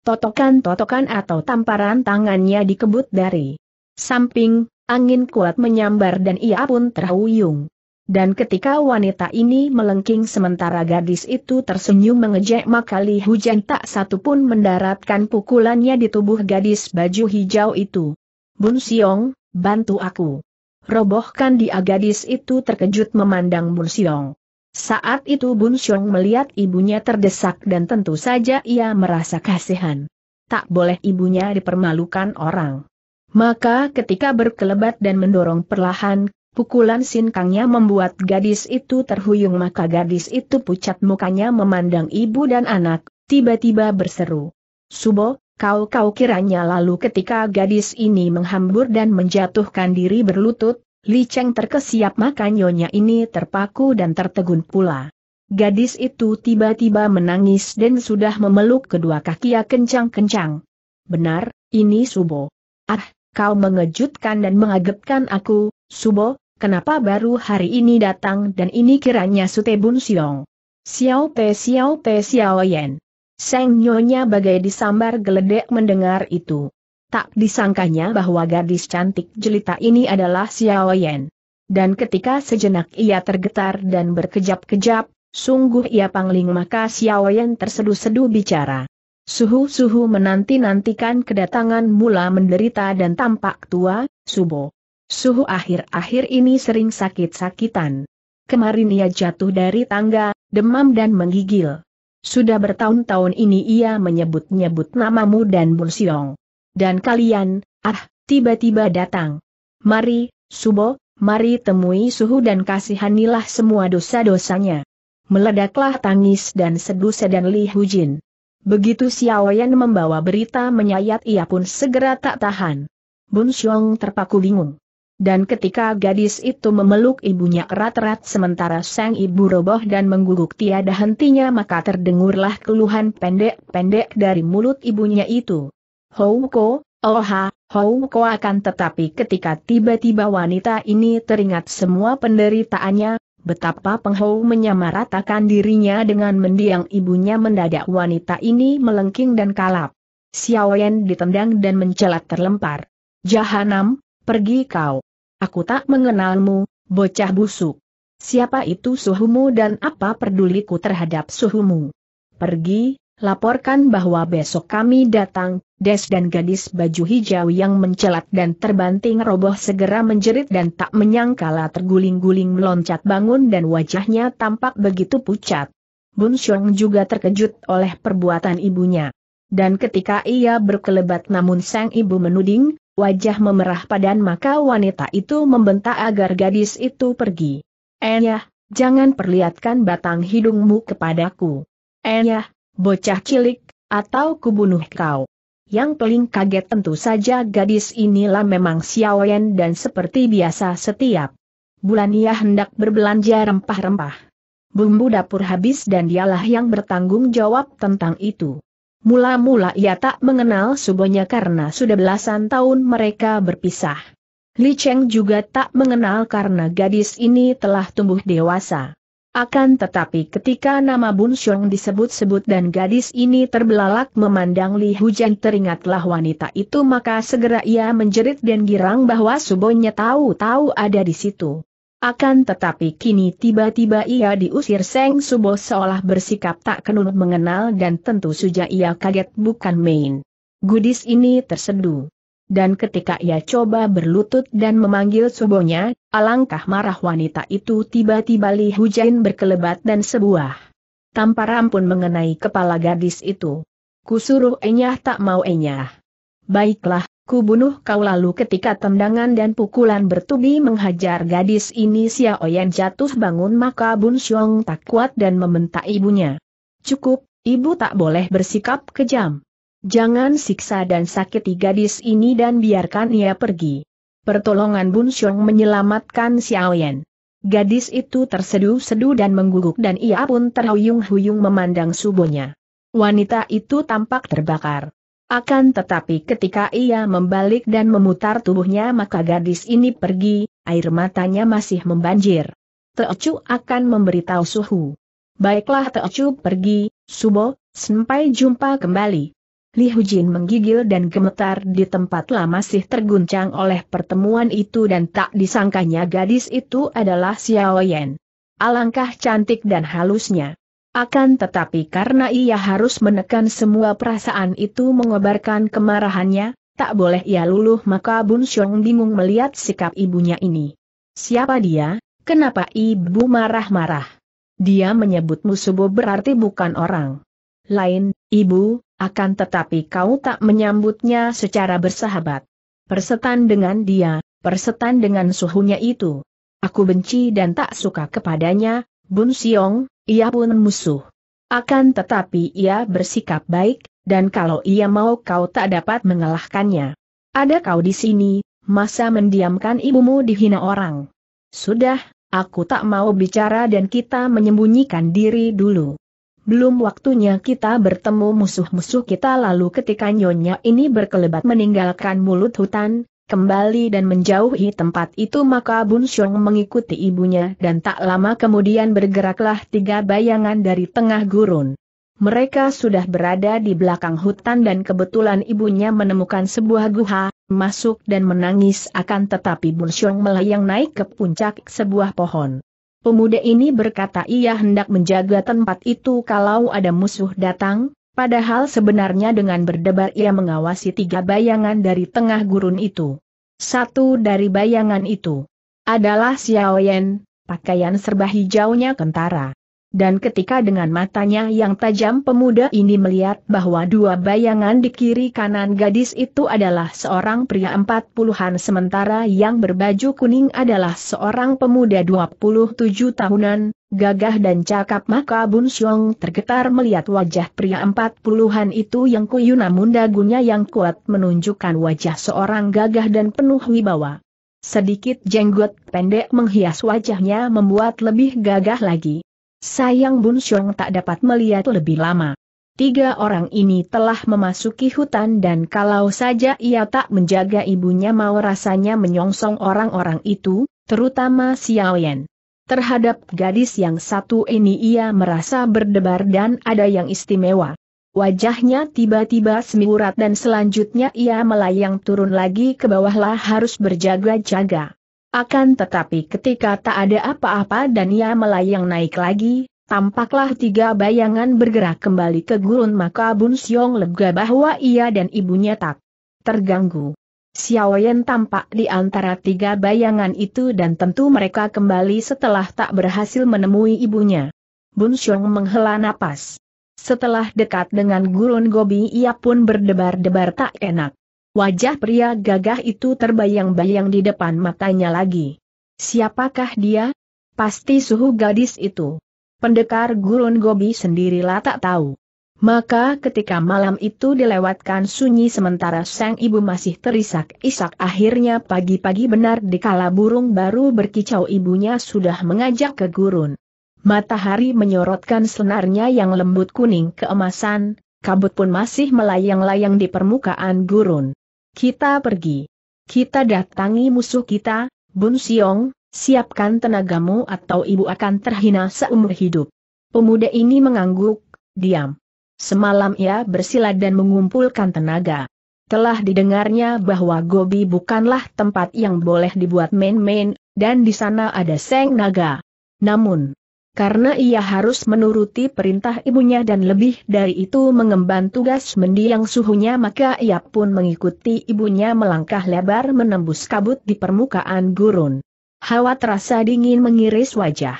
Totokan-totokan atau tamparan tangannya dikebut dari samping, angin kuat menyambar dan ia pun terhuyung. Dan ketika wanita ini melengking sementara gadis itu tersenyum mengejek makali hujan tak satu pun mendaratkan pukulannya di tubuh gadis baju hijau itu. Bun Siong, bantu aku. Robohkan dia gadis itu terkejut memandang Bun Siong. Saat itu Bun Xiong melihat ibunya terdesak dan tentu saja ia merasa kasihan. Tak boleh ibunya dipermalukan orang. Maka ketika berkelebat dan mendorong perlahan, pukulan sinkangnya membuat gadis itu terhuyung maka gadis itu pucat mukanya memandang ibu dan anak, tiba-tiba berseru. Subo, kau-kau kiranya lalu ketika gadis ini menghambur dan menjatuhkan diri berlutut, Li Cheng terkesiap maka nyonya ini terpaku dan tertegun pula. Gadis itu tiba-tiba menangis dan sudah memeluk kedua kakinya kencang-kencang. Benar, ini Subo. Ah, kau mengejutkan dan mengagetkan aku, Subo, kenapa baru hari ini datang dan ini kiranya Sutebun Siong. Xiao Pe Xiao Pe Xiao Yen. Seng nyonya bagai disambar geledek mendengar itu. Tak disangkanya bahwa gadis cantik jelita ini adalah Xiao Yan. Dan ketika sejenak ia tergetar dan berkejap-kejap, sungguh ia pangling maka Xiao Yan terseduh-seduh bicara. Suhu-suhu menanti-nantikan kedatangan mula menderita dan tampak tua, subo. Suhu akhir-akhir ini sering sakit-sakitan. Kemarin ia jatuh dari tangga, demam dan menggigil. Sudah bertahun-tahun ini ia menyebut-nyebut namamu dan Siong. Dan kalian, ah, tiba-tiba datang. Mari, Subo, mari temui suhu dan kasihanilah semua dosa-dosanya. Meledaklah tangis dan sedu sedan Li Hujin. Begitu Xiaoyan membawa berita menyayat ia pun segera tak tahan. Bun Xiong terpaku bingung. Dan ketika gadis itu memeluk ibunya erat-erat sementara sang ibu roboh dan mengguguk tiada hentinya maka terdengurlah keluhan pendek-pendek dari mulut ibunya itu. Houko, Oha, Houko akan tetapi ketika tiba-tiba wanita ini teringat semua penderitaannya, betapa penghou menyamaratakan dirinya dengan mendiang ibunya mendadak wanita ini melengking dan kalap. Xiaoyan ditendang dan mencelat terlempar. Jahanam, pergi kau. Aku tak mengenalmu, bocah busuk. Siapa itu suhumu dan apa peduliku terhadap suhumu? Pergi, laporkan bahwa besok kami datang, Des dan gadis baju hijau yang mencelat dan terbanting roboh segera menjerit dan tak menyangkala terguling-guling meloncat bangun dan wajahnya tampak begitu pucat. Bun Xiong juga terkejut oleh perbuatan ibunya. Dan ketika ia berkelebat namun sang ibu menuding, wajah memerah padan maka wanita itu membentak agar gadis itu pergi. Enyah, eh, jangan perlihatkan batang hidungmu kepadaku. Enyah, eh, bocah cilik, atau kubunuh kau. Yang paling kaget tentu saja gadis inilah memang Xiaoyan dan seperti biasa setiap bulan ia hendak berbelanja rempah-rempah. Bumbu dapur habis dan dialah yang bertanggung jawab tentang itu. Mula-mula ia tak mengenal subonya karena sudah belasan tahun mereka berpisah. Li Cheng juga tak mengenal karena gadis ini telah tumbuh dewasa. Akan tetapi ketika nama Bun Xiong disebut-sebut dan gadis ini terbelalak memandang Li Hujan teringatlah wanita itu maka segera ia menjerit dan girang bahwa subonya tahu-tahu ada di situ. Akan tetapi kini tiba-tiba ia diusir Seng Subo seolah bersikap tak kenal mengenal dan tentu saja ia kaget bukan main. Gadis ini terseduh dan ketika ia coba berlutut dan memanggil subonya, alangkah marah wanita itu tiba-tiba Li Hujain berkelebat dan sebuah tamparan pun mengenai kepala gadis itu. Kusuruh enyah tak mau enyah. Baiklah, ku bunuh kau lalu ketika tendangan dan pukulan bertubi menghajar gadis ini Xia Oyan jatuh bangun maka Bun Xiong tak kuat dan meminta ibunya. Cukup, ibu tak boleh bersikap kejam. Jangan siksa dan sakiti gadis ini dan biarkan ia pergi. Pertolongan Bun Xiong menyelamatkan Xiao Yan. Gadis itu terseduh sedu dan mengguguk dan ia pun terhuyung-huyung memandang subuhnya. Wanita itu tampak terbakar. Akan tetapi ketika ia membalik dan memutar tubuhnya maka gadis ini pergi, air matanya masih membanjir. Teocu akan memberitahu Suhu. Baiklah Teocu pergi, Subo, sampai jumpa kembali. Li Hujin menggigil dan gemetar di tempat lama masih terguncang oleh pertemuan itu dan tak disangkanya gadis itu adalah Xiao Yan. Alangkah cantik dan halusnya. Akan tetapi karena ia harus menekan semua perasaan itu mengobarkan kemarahannya, tak boleh ia luluh maka Bun Xiong bingung melihat sikap ibunya ini. Siapa dia? Kenapa ibu marah-marah? Dia menyebutmu subuh berarti bukan orang lain, ibu, akan tetapi kau tak menyambutnya secara bersahabat. Persetan dengan dia, persetan dengan suhunya itu. Aku benci dan tak suka kepadanya, Bun Siong, ia pun musuh. Akan tetapi ia bersikap baik, dan kalau ia mau kau tak dapat mengalahkannya. Ada kau di sini, masa mendiamkan ibumu dihina orang. Sudah, aku tak mau bicara dan kita menyembunyikan diri dulu. Belum waktunya kita bertemu musuh-musuh kita lalu ketika nyonya ini berkelebat meninggalkan mulut hutan, kembali dan menjauhi tempat itu maka Bun Xiong mengikuti ibunya dan tak lama kemudian bergeraklah tiga bayangan dari tengah gurun. Mereka sudah berada di belakang hutan dan kebetulan ibunya menemukan sebuah guha, masuk dan menangis akan tetapi Bun Xiong melayang naik ke puncak sebuah pohon. Pemuda ini berkata ia hendak menjaga tempat itu kalau ada musuh datang, padahal sebenarnya dengan berdebar ia mengawasi tiga bayangan dari tengah gurun itu. Satu dari bayangan itu adalah Xiao Yan, pakaian serba hijaunya kentara. Dan ketika dengan matanya yang tajam pemuda ini melihat bahwa dua bayangan di kiri kanan gadis itu adalah seorang pria empat puluhan sementara yang berbaju kuning adalah seorang pemuda dua puluh tujuh tahunan, gagah dan cakap maka Bun Xiong tergetar melihat wajah pria empat puluhan itu yang kuyu namun dagunya yang kuat menunjukkan wajah seorang gagah dan penuh wibawa. Sedikit jenggot pendek menghias wajahnya membuat lebih gagah lagi. Sayang Bun Xiong tak dapat melihat lebih lama. Tiga orang ini telah memasuki hutan dan kalau saja ia tak menjaga ibunya mau rasanya menyongsong orang-orang itu, terutama Xiaoyan. Terhadap gadis yang satu ini ia merasa berdebar dan ada yang istimewa. Wajahnya tiba-tiba semiurat dan selanjutnya ia melayang turun lagi ke bawahlah harus berjaga-jaga. Akan tetapi ketika tak ada apa-apa dan ia melayang naik lagi, tampaklah tiga bayangan bergerak kembali ke gurun maka Bun Siong lega bahwa ia dan ibunya tak terganggu. Xiao Yan tampak di antara tiga bayangan itu dan tentu mereka kembali setelah tak berhasil menemui ibunya. Bun Siong menghela napas. Setelah dekat dengan gurun Gobi ia pun berdebar-debar tak enak. Wajah pria gagah itu terbayang-bayang di depan matanya lagi. Siapakah dia? Pasti suhu gadis itu. Pendekar Gurun Gobi sendirilah tak tahu. Maka ketika malam itu dilewatkan sunyi sementara sang ibu masih terisak-isak akhirnya pagi-pagi benar dikala burung baru berkicau ibunya sudah mengajak ke gurun. Matahari menyorotkan senarnya yang lembut kuning keemasan, kabut pun masih melayang-layang di permukaan gurun. Kita pergi. Kita datangi musuh kita, Bun Siong, siapkan tenagamu atau ibu akan terhina seumur hidup. Pemuda ini mengangguk, diam. Semalam ia bersilat dan mengumpulkan tenaga. Telah didengarnya bahwa Gobi bukanlah tempat yang boleh dibuat main-main, dan di sana ada seng naga. Namun, karena ia harus menuruti perintah ibunya dan lebih dari itu mengemban tugas mendiang suhunya maka ia pun mengikuti ibunya melangkah lebar menembus kabut di permukaan gurun. Hawa terasa dingin mengiris wajah.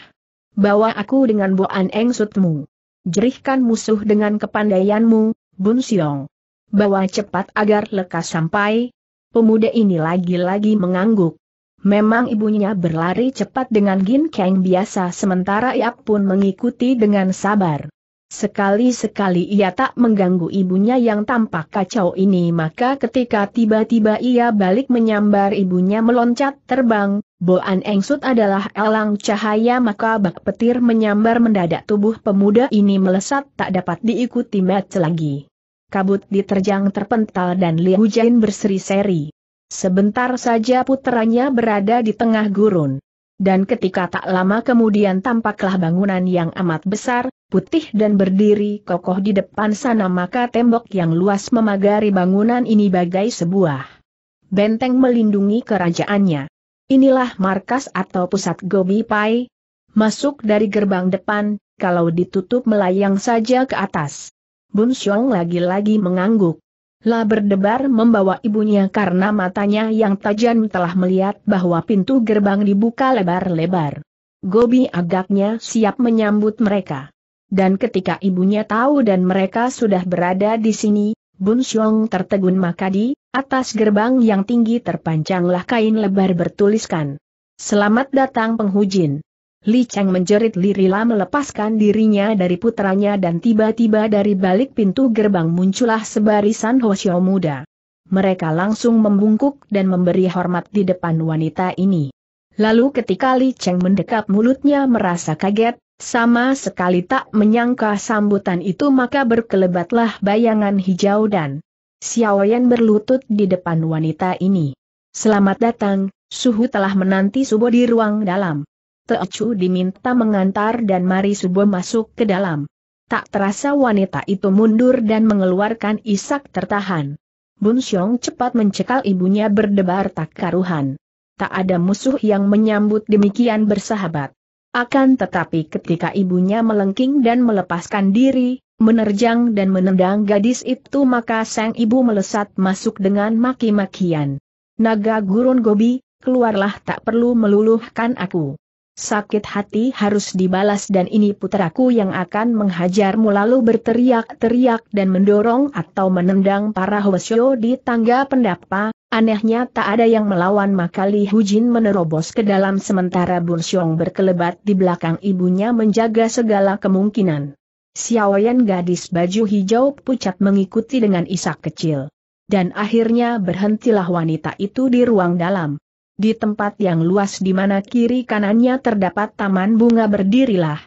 Bawa aku dengan boan engsutmu. Jerihkan musuh dengan kepandaianmu, Bun Siong. Bawa cepat agar lekas sampai. Pemuda ini lagi-lagi mengangguk. Memang ibunya berlari cepat dengan Gin Kang biasa sementara ia pun mengikuti dengan sabar. Sekali-sekali ia tak mengganggu ibunya yang tampak kacau ini maka ketika tiba-tiba ia balik menyambar ibunya meloncat terbang, Boan Engsut adalah elang cahaya maka bak petir menyambar mendadak tubuh pemuda ini melesat tak dapat diikuti match lagi. Kabut diterjang terpental dan Liu Jain berseri-seri. Sebentar saja putranya berada di tengah gurun. Dan ketika tak lama kemudian tampaklah bangunan yang amat besar, putih dan berdiri kokoh di depan sana maka tembok yang luas memagari bangunan ini bagai sebuah benteng melindungi kerajaannya. Inilah markas atau pusat Gobi Pai. Masuk dari gerbang depan, kalau ditutup melayang saja ke atas. Bun Xiong lagi-lagi mengangguk. La berdebar membawa ibunya karena matanya yang tajam telah melihat bahwa pintu gerbang dibuka lebar-lebar. Gobi agaknya siap menyambut mereka. Dan ketika ibunya tahu dan mereka sudah berada di sini, Bun Xiong tertegun maka di atas gerbang yang tinggi terpanjanglah kain lebar bertuliskan. Selamat datang penghujin. Li Cheng menjerit lirila melepaskan dirinya dari putranya dan tiba-tiba dari balik pintu gerbang muncullah sebarisan Hoshio muda. Mereka langsung membungkuk dan memberi hormat di depan wanita ini. Lalu ketika Li Cheng mendekap mulutnya merasa kaget, sama sekali tak menyangka sambutan itu maka berkelebatlah bayangan hijau dan Xiaoyan berlutut di depan wanita ini. Selamat datang, suhu telah menanti subuh di ruang dalam. Teocu diminta mengantar dan Mari Subo masuk ke dalam. Tak terasa wanita itu mundur dan mengeluarkan isak tertahan. Bun Xiong cepat mencekal ibunya berdebar tak karuhan. Tak ada musuh yang menyambut demikian bersahabat. Akan tetapi ketika ibunya melengking dan melepaskan diri, menerjang dan menendang gadis itu maka sang ibu melesat masuk dengan maki-makian. Naga gurun gobi, keluarlah tak perlu meluluhkan aku. Sakit hati harus dibalas dan ini putraku yang akan menghajarmu lalu berteriak-teriak dan mendorong atau menendang para Hwasyo di tangga pendapa, anehnya tak ada yang melawan maka Li Hujin menerobos ke dalam sementara Bun Xiong berkelebat di belakang ibunya menjaga segala kemungkinan. Xiaoyan gadis baju hijau pucat mengikuti dengan isak kecil. Dan akhirnya berhentilah wanita itu di ruang dalam. Di tempat yang luas di mana kiri kanannya terdapat taman bunga berdirilah.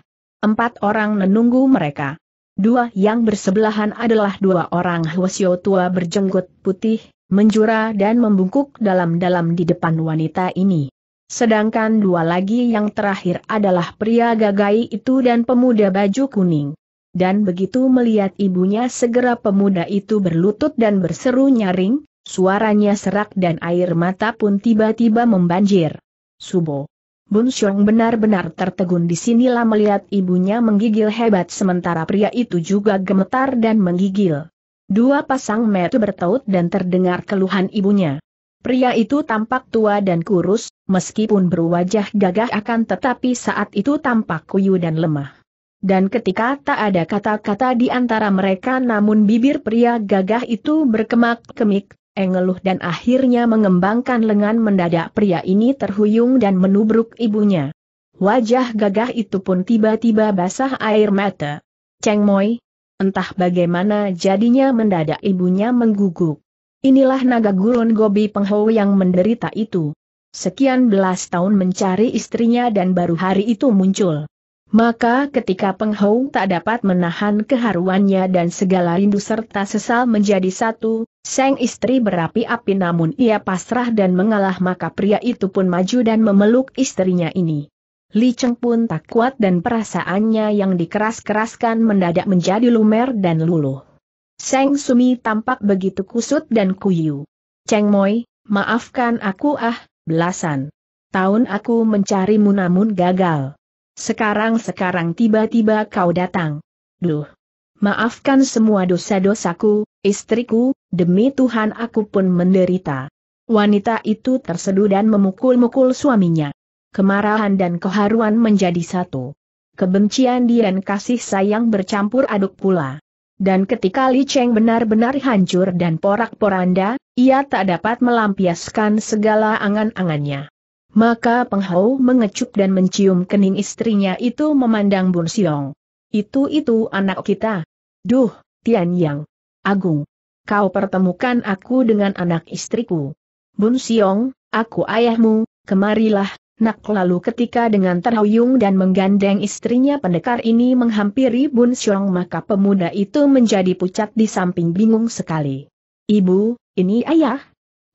Empat orang menunggu mereka. Dua yang bersebelahan adalah dua orang Hwasyo tua berjenggot putih, menjura dan membungkuk dalam-dalam di depan wanita ini. Sedangkan dua lagi yang terakhir adalah pria gagai itu dan pemuda baju kuning. Dan begitu melihat ibunya segera pemuda itu berlutut dan berseru nyaring, Suaranya serak dan air mata pun tiba-tiba membanjir. Subo. Bun Xiong benar-benar tertegun di sinilah melihat ibunya menggigil hebat sementara pria itu juga gemetar dan menggigil. Dua pasang mata bertaut dan terdengar keluhan ibunya. Pria itu tampak tua dan kurus, meskipun berwajah gagah akan tetapi saat itu tampak kuyu dan lemah. Dan ketika tak ada kata-kata di antara mereka namun bibir pria gagah itu berkemak-kemik, Engeluh dan akhirnya mengembangkan lengan mendadak pria ini terhuyung dan menubruk ibunya. Wajah gagah itu pun tiba-tiba basah air mata. Cheng Moi, entah bagaimana jadinya mendadak ibunya mengguguk. Inilah naga gurun Gobi Penghou yang menderita itu. Sekian belas tahun mencari istrinya dan baru hari itu muncul. Maka ketika Peng Hou tak dapat menahan keharuannya dan segala rindu serta sesal menjadi satu, sang istri berapi-api namun ia pasrah dan mengalah maka pria itu pun maju dan memeluk istrinya ini. Li Cheng pun tak kuat dan perasaannya yang dikeras-keraskan mendadak menjadi lumer dan luluh. Seng Sumi tampak begitu kusut dan kuyu. Cheng Moi, maafkan aku ah, belasan. Tahun aku mencarimu namun gagal. Sekarang-sekarang tiba-tiba kau datang. Duh. Maafkan semua dosa-dosaku, istriku, demi Tuhan aku pun menderita. Wanita itu terseduh dan memukul-mukul suaminya. Kemarahan dan keharuan menjadi satu. Kebencian dia dan kasih sayang bercampur aduk pula. Dan ketika Li Cheng benar-benar hancur dan porak-poranda, ia tak dapat melampiaskan segala angan-angannya. Maka Peng mengecup dan mencium kening istrinya itu memandang Bun Siong. Itu-itu anak kita. Duh, Tian Yang. Agung. Kau pertemukan aku dengan anak istriku. Bun Siong, aku ayahmu, kemarilah, nak lalu ketika dengan terhuyung dan menggandeng istrinya pendekar ini menghampiri Bun Siong maka pemuda itu menjadi pucat di samping bingung sekali. Ibu, ini ayah?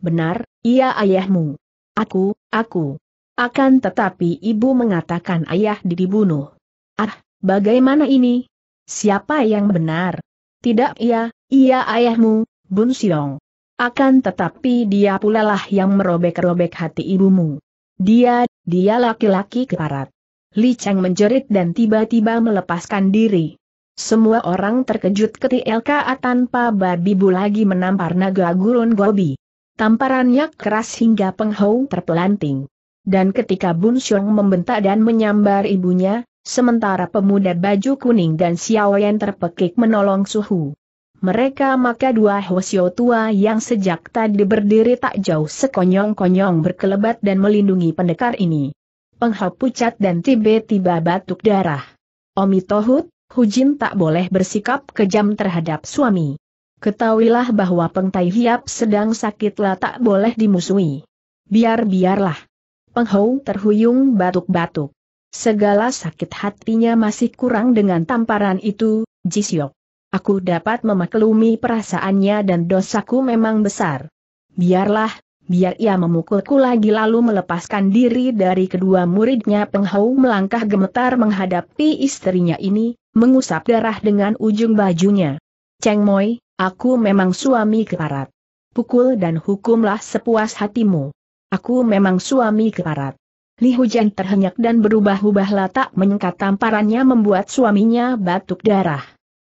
Benar, ia ayahmu. Aku, aku. Akan tetapi ibu mengatakan ayah dibunuh. Ah, bagaimana ini? Siapa yang benar? Tidak ia, ya. ia ayahmu, Bun Siong. Akan tetapi dia pula lah yang merobek-robek hati ibumu. Dia, dia laki-laki keparat. Li Chang menjerit dan tiba-tiba melepaskan diri. Semua orang terkejut ketika tanpa babi bu lagi menampar naga gurun gobi. Tamparannya keras hingga Penghou terpelanting. Dan ketika Bun Xiong membentak dan menyambar ibunya, sementara pemuda baju kuning dan Xiao Yan terpekik menolong Suhu. Mereka maka dua Hosio tua yang sejak tadi berdiri tak jauh sekonyong-konyong berkelebat dan melindungi pendekar ini. Penghau pucat dan tiba-tiba batuk darah. Omi Tohut, Hujin tak boleh bersikap kejam terhadap suami. Ketahuilah bahwa Peng Tai Hiap sedang sakitlah tak boleh dimusuhi. Biar-biarlah. Peng Hou terhuyung batuk-batuk. Segala sakit hatinya masih kurang dengan tamparan itu, Jisyok. Aku dapat memaklumi perasaannya dan dosaku memang besar. Biarlah, biar ia memukulku lagi lalu melepaskan diri dari kedua muridnya Peng Hou melangkah gemetar menghadapi istrinya ini, mengusap darah dengan ujung bajunya. Cheng Moi, Aku memang suami keparat. Pukul dan hukumlah sepuas hatimu. Aku memang suami keparat. Li Hujan terhenyak dan berubah-ubah latak menyengkat tamparannya membuat suaminya batuk darah.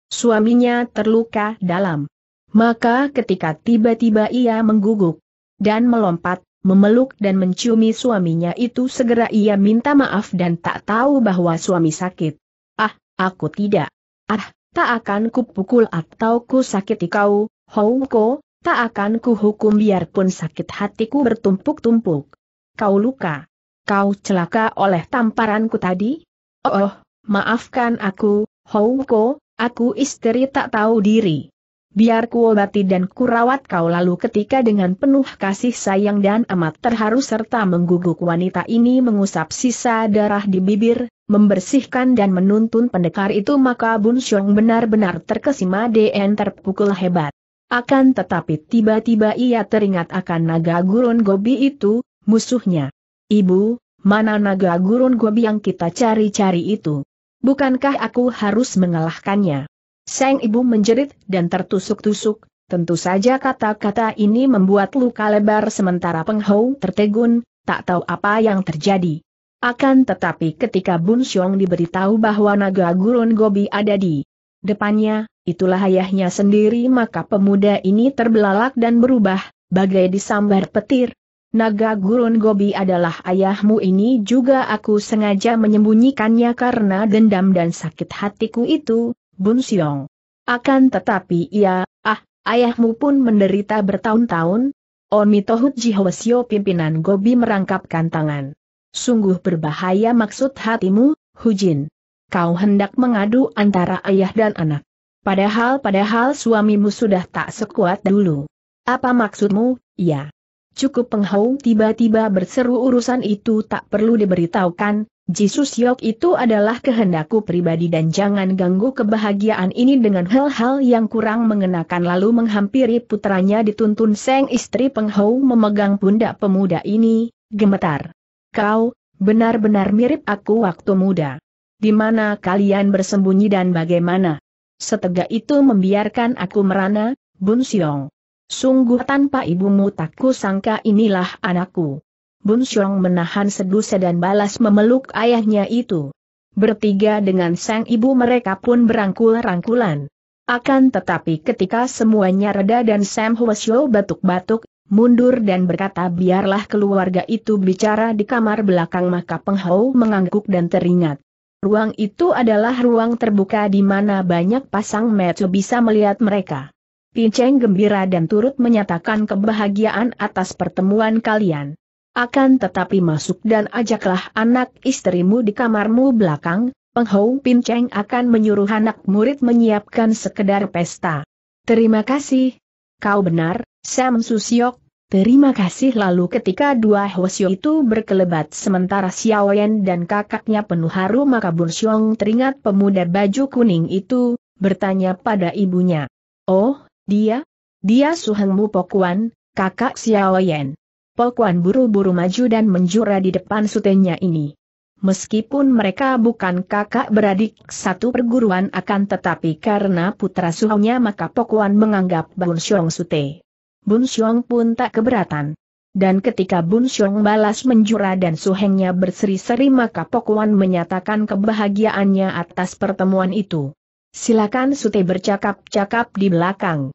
Suaminya terluka dalam. Maka ketika tiba-tiba ia mengguguk dan melompat, memeluk dan menciumi suaminya itu segera ia minta maaf dan tak tahu bahwa suami sakit. Ah, aku tidak. Ah, tak akan kupukul atau ku sakiti kau, Hongko, tak akan kuhukum biarpun sakit hatiku bertumpuk-tumpuk. Kau luka. Kau celaka oleh tamparanku tadi? Oh, oh maafkan aku, Hongko, aku istri tak tahu diri biar kuobati dan kurawat kau lalu ketika dengan penuh kasih sayang dan amat terharu serta mengguguk wanita ini mengusap sisa darah di bibir, membersihkan dan menuntun pendekar itu maka Bun Xiong benar-benar terkesima dan terpukul hebat. Akan tetapi tiba-tiba ia teringat akan naga gurun gobi itu, musuhnya. Ibu, mana naga gurun gobi yang kita cari-cari itu? Bukankah aku harus mengalahkannya? Sang ibu menjerit dan tertusuk-tusuk, tentu saja kata-kata ini membuat luka lebar sementara Penghou tertegun, tak tahu apa yang terjadi. Akan tetapi ketika Bun Xiong diberitahu bahwa naga gurun Gobi ada di depannya, itulah ayahnya sendiri maka pemuda ini terbelalak dan berubah, bagai disambar petir. Naga gurun Gobi adalah ayahmu ini juga aku sengaja menyembunyikannya karena dendam dan sakit hatiku itu, Bun Siong. Akan tetapi ia, ah, ayahmu pun menderita bertahun-tahun, Oni Tohut Jihwasyo pimpinan Gobi merangkapkan tangan. Sungguh berbahaya maksud hatimu, Hujin. Kau hendak mengadu antara ayah dan anak. Padahal-padahal suamimu sudah tak sekuat dulu. Apa maksudmu, ya? Cukup penghau tiba-tiba berseru urusan itu tak perlu diberitahukan, Jisus Yok itu adalah kehendakku pribadi dan jangan ganggu kebahagiaan ini dengan hal-hal yang kurang mengenakan lalu menghampiri putranya dituntun Seng istri Penghou memegang pundak pemuda ini, gemetar. Kau, benar-benar mirip aku waktu muda. Di mana kalian bersembunyi dan bagaimana? Setega itu membiarkan aku merana, Bun Siong. Sungguh tanpa ibumu tak kusangka inilah anakku. Bun Xiong menahan sedusa dan balas memeluk ayahnya itu. Bertiga dengan sang ibu mereka pun berangkul-rangkulan. Akan tetapi ketika semuanya reda dan Sam Hwasyo batuk-batuk, mundur dan berkata biarlah keluarga itu bicara di kamar belakang maka penghau mengangguk dan teringat. Ruang itu adalah ruang terbuka di mana banyak pasang metu bisa melihat mereka. Pinceng gembira dan turut menyatakan kebahagiaan atas pertemuan kalian. Akan tetapi masuk dan ajaklah anak istrimu di kamarmu belakang, Penghau Pinceng akan menyuruh anak murid menyiapkan sekedar pesta. Terima kasih. Kau benar, Sam Susiok. Terima kasih lalu ketika dua Hwasyo itu berkelebat sementara Xiao Xiaoyan dan kakaknya penuh haru maka Bursyong teringat pemuda baju kuning itu, bertanya pada ibunya. Oh, dia? Dia Suhengmu Pokuan, kakak Xiao Xiaoyan. Polkuan buru-buru maju dan menjura di depan sutenya ini. Meskipun mereka bukan kakak beradik satu perguruan akan tetapi karena putra suhunya maka Pokuan menganggap Bun Xiong Sute. Bun Xiong pun tak keberatan. Dan ketika Bun Xiong balas menjura dan suhengnya berseri-seri maka Pokuan menyatakan kebahagiaannya atas pertemuan itu. Silakan Sute bercakap-cakap di belakang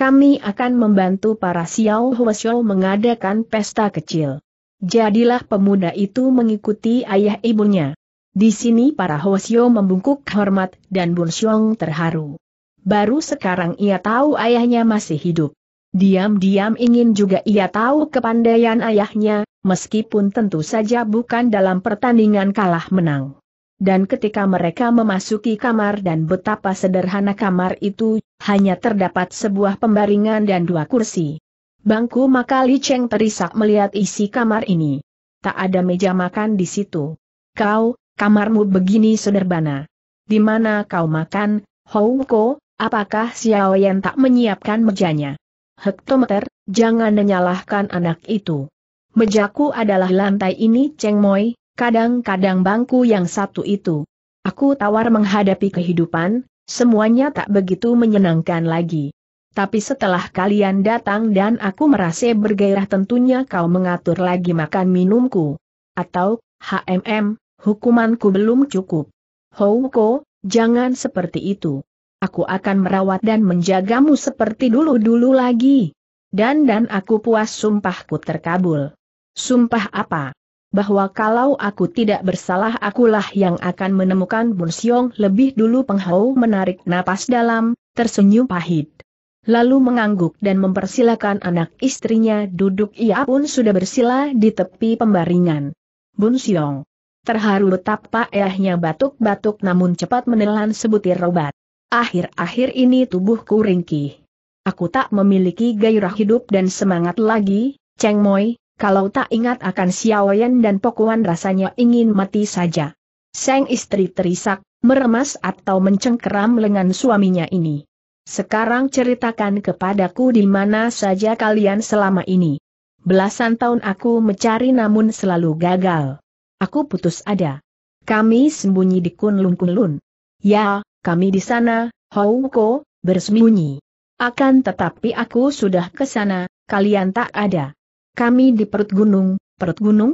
kami akan membantu para Xiao Huasyo mengadakan pesta kecil. Jadilah pemuda itu mengikuti ayah ibunya. Di sini para Huasyo membungkuk hormat dan Bun terharu. Baru sekarang ia tahu ayahnya masih hidup. Diam-diam ingin juga ia tahu kepandaian ayahnya, meskipun tentu saja bukan dalam pertandingan kalah menang dan ketika mereka memasuki kamar dan betapa sederhana kamar itu, hanya terdapat sebuah pembaringan dan dua kursi. Bangku maka Li Cheng terisak melihat isi kamar ini. Tak ada meja makan di situ. Kau, kamarmu begini sederhana. Di mana kau makan, Houko, apakah Xiao Yan tak menyiapkan mejanya? Hektometer, jangan menyalahkan anak itu. Mejaku adalah lantai ini Cheng Moi, kadang-kadang bangku yang satu itu. Aku tawar menghadapi kehidupan, semuanya tak begitu menyenangkan lagi. Tapi setelah kalian datang dan aku merasa bergairah tentunya kau mengatur lagi makan minumku. Atau, HMM, hukumanku belum cukup. Houko, jangan seperti itu. Aku akan merawat dan menjagamu seperti dulu-dulu lagi. Dan dan aku puas sumpahku terkabul. Sumpah apa? bahwa kalau aku tidak bersalah akulah yang akan menemukan Bun Siong lebih dulu penghau menarik napas dalam, tersenyum pahit. Lalu mengangguk dan mempersilakan anak istrinya duduk ia pun sudah bersila di tepi pembaringan. Bun Siong. Terharu betapa ayahnya batuk-batuk namun cepat menelan sebutir obat. Akhir-akhir ini tubuhku ringkih. Aku tak memiliki gairah hidup dan semangat lagi, Cheng Moi, kalau tak ingat akan Xiaoyan dan Pokuan rasanya ingin mati saja. Sang istri terisak, meremas atau mencengkeram lengan suaminya ini. Sekarang ceritakan kepadaku di mana saja kalian selama ini. Belasan tahun aku mencari namun selalu gagal. Aku putus ada. Kami sembunyi di Kunlun-Kunlun. Ya, kami di sana, Houko, bersembunyi. Akan tetapi aku sudah ke sana, kalian tak ada. Kami di perut gunung, perut gunung?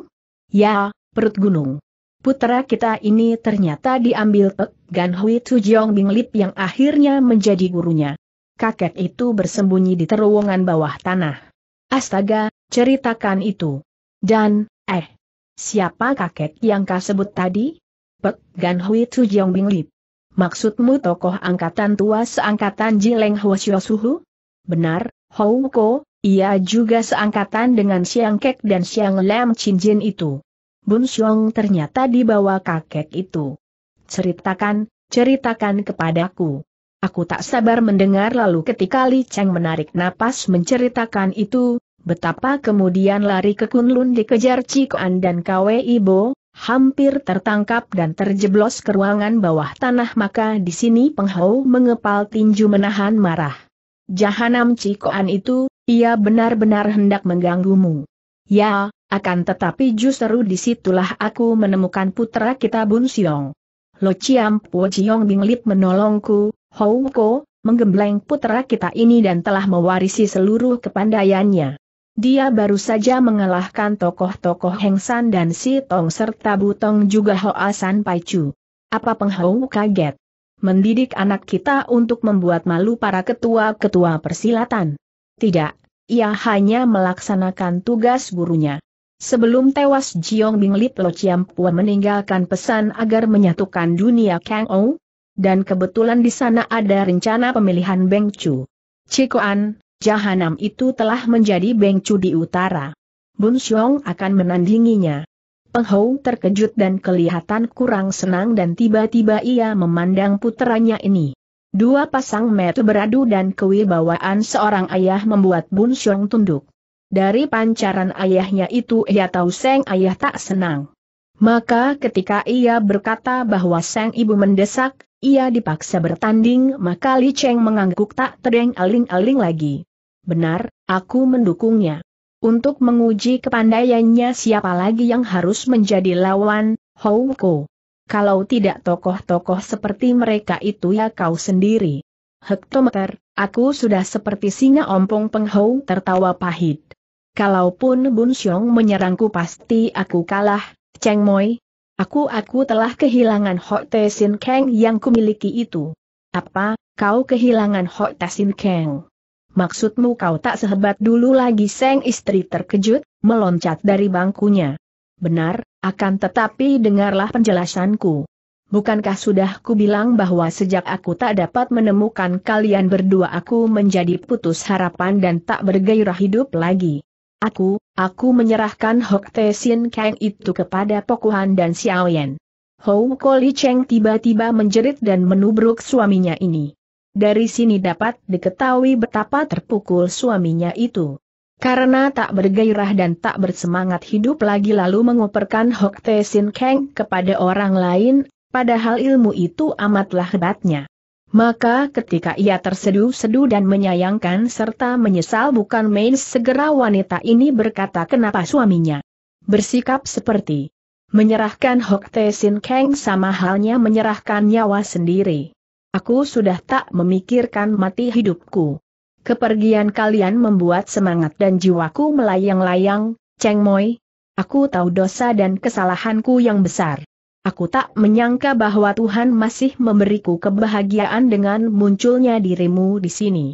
Ya, perut gunung. Putra kita ini ternyata diambil Pek Gan Hui Jiong Bing Lip yang akhirnya menjadi gurunya. Kakek itu bersembunyi di terowongan bawah tanah. Astaga, ceritakan itu. Dan, eh, siapa kakek yang kau sebut tadi? Pek Gan Hui Jiong Bing Lip. Maksudmu tokoh angkatan tua seangkatan Jileng Hwasyo Suhu? Benar, Houko, ia juga seangkatan dengan Siang Kek dan Siang Lam Jin itu. Bun Xiong ternyata dibawa kakek itu. Ceritakan, ceritakan kepadaku. Aku tak sabar mendengar lalu ketika Li Cheng menarik napas menceritakan itu, betapa kemudian lari ke Kunlun dikejar Cikuan dan Kwe Ibo, hampir tertangkap dan terjeblos ke ruangan bawah tanah maka di sini Penghau mengepal tinju menahan marah. Jahanam Cikoan itu, ia benar-benar hendak mengganggumu. Ya, akan tetapi justru disitulah aku menemukan putra kita Bun Siong. Lo Ciam Po Ciong Binglit menolongku, Hou Ko, menggembleng putra kita ini dan telah mewarisi seluruh kepandaiannya. Dia baru saja mengalahkan tokoh-tokoh Heng San dan Si Tong serta Butong juga Hoa San Pai Chu. Apa penghau kaget? mendidik anak kita untuk membuat malu para ketua-ketua persilatan. Tidak, ia hanya melaksanakan tugas gurunya. Sebelum tewas Jiong Binglit Lo Chiam Pua meninggalkan pesan agar menyatukan dunia Kang Ou, dan kebetulan di sana ada rencana pemilihan Beng Chu. Cikuan, Jahanam itu telah menjadi Beng Chu di utara. Bun Xiong akan menandinginya. Peng Hou terkejut dan kelihatan kurang senang dan tiba-tiba ia memandang puteranya ini. Dua pasang mata beradu dan kewibawaan seorang ayah membuat Bun Xiong tunduk. Dari pancaran ayahnya itu ia tahu Seng ayah tak senang. Maka ketika ia berkata bahwa Seng ibu mendesak, ia dipaksa bertanding maka Li Cheng mengangguk tak terdeng aling-aling lagi. Benar, aku mendukungnya. Untuk menguji kepandaiannya siapa lagi yang harus menjadi lawan, Hou Kalau tidak tokoh-tokoh seperti mereka itu ya kau sendiri. Hektometer, aku sudah seperti singa ompong penghou tertawa pahit. Kalaupun Bun Xiong menyerangku pasti aku kalah, Cheng Moi. Aku-aku telah kehilangan Hok Te Sin Kang yang kumiliki itu. Apa, kau kehilangan Hok Te Sin Kang? Maksudmu kau tak sehebat dulu lagi Seng istri terkejut, meloncat dari bangkunya. Benar, akan tetapi dengarlah penjelasanku. Bukankah sudah ku bilang bahwa sejak aku tak dapat menemukan kalian berdua aku menjadi putus harapan dan tak bergairah hidup lagi. Aku, aku menyerahkan Hok Te Sin Kang itu kepada Pokuhan dan Xiaoyan. Hou Koli Cheng tiba-tiba menjerit dan menubruk suaminya ini. Dari sini dapat diketahui betapa terpukul suaminya itu. Karena tak bergairah dan tak bersemangat hidup lagi lalu mengoperkan Hok Te Sin Kang kepada orang lain, padahal ilmu itu amatlah hebatnya. Maka ketika ia terseduh-seduh dan menyayangkan serta menyesal bukan main segera wanita ini berkata kenapa suaminya bersikap seperti menyerahkan Hok Te Sin Kang sama halnya menyerahkan nyawa sendiri. Aku sudah tak memikirkan mati hidupku. Kepergian kalian membuat semangat dan jiwaku melayang-layang, Cheng Moi. Aku tahu dosa dan kesalahanku yang besar. Aku tak menyangka bahwa Tuhan masih memberiku kebahagiaan dengan munculnya dirimu di sini.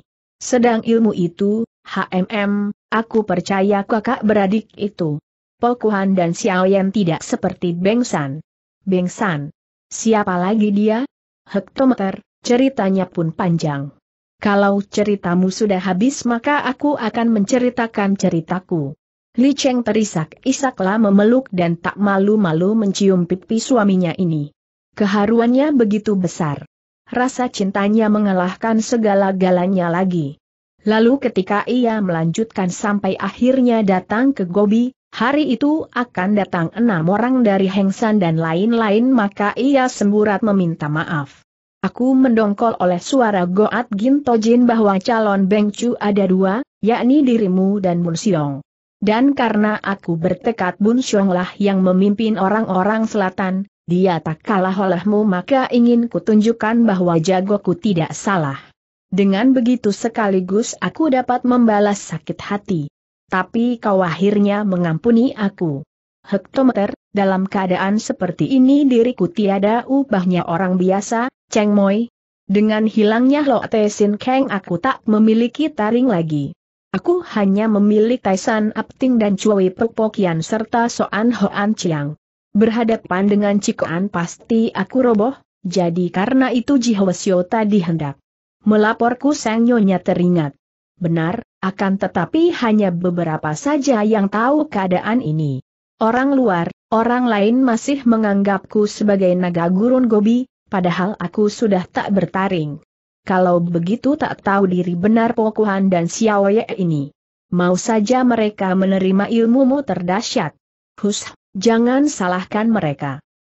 Sedang ilmu itu, HMM, aku percaya kakak beradik itu. Pokuhan dan Xiao Xiaoyan tidak seperti Bengsan. Bengsan. Siapa lagi dia? Hektometer, Ceritanya pun panjang. Kalau ceritamu sudah habis maka aku akan menceritakan ceritaku. Li Cheng terisak-isaklah memeluk dan tak malu-malu mencium pipi suaminya ini. Keharuannya begitu besar. Rasa cintanya mengalahkan segala-galanya lagi. Lalu ketika ia melanjutkan sampai akhirnya datang ke Gobi, hari itu akan datang enam orang dari Hengsan dan lain-lain maka ia semburat meminta maaf. Aku mendongkol oleh suara Goat gintojin bahwa calon Beng Chu ada dua, yakni dirimu dan Mun Siong. Dan karena aku bertekad Mun Siong lah yang memimpin orang-orang selatan, dia tak kalah olehmu maka ingin kutunjukkan bahwa jagoku tidak salah. Dengan begitu sekaligus aku dapat membalas sakit hati. Tapi kau akhirnya mengampuni aku hektometer, dalam keadaan seperti ini diriku tiada ubahnya orang biasa, Cheng Moi. Dengan hilangnya Lo Tesin Kang aku tak memiliki taring lagi. Aku hanya memiliki Taisan Apting dan Cui Pepokian serta Soan Hoan Chiang. Berhadapan dengan Cikoan pasti aku roboh, jadi karena itu Ji Hwasyo tadi hendak melaporku sang nyonya teringat. Benar, akan tetapi hanya beberapa saja yang tahu keadaan ini orang luar, orang lain masih menganggapku sebagai naga gurun gobi, padahal aku sudah tak bertaring. Kalau begitu tak tahu diri benar Pokuhan dan siawaya ini. Mau saja mereka menerima ilmumu terdahsyat. Hus, jangan salahkan mereka.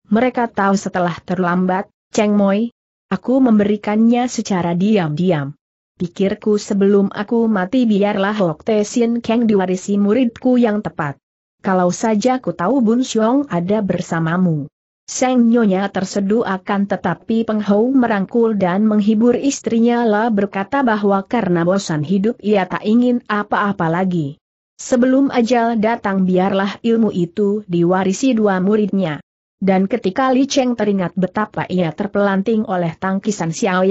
Mereka tahu setelah terlambat, Cheng Moi. Aku memberikannya secara diam-diam. Pikirku sebelum aku mati biarlah Hok Te Kang diwarisi muridku yang tepat kalau saja ku tahu Bun Xiong ada bersamamu. Seng Nyonya terseduh akan tetapi Peng Hou merangkul dan menghibur istrinya lah berkata bahwa karena bosan hidup ia tak ingin apa-apa lagi. Sebelum ajal datang biarlah ilmu itu diwarisi dua muridnya. Dan ketika Li Cheng teringat betapa ia terpelanting oleh tangkisan Xiao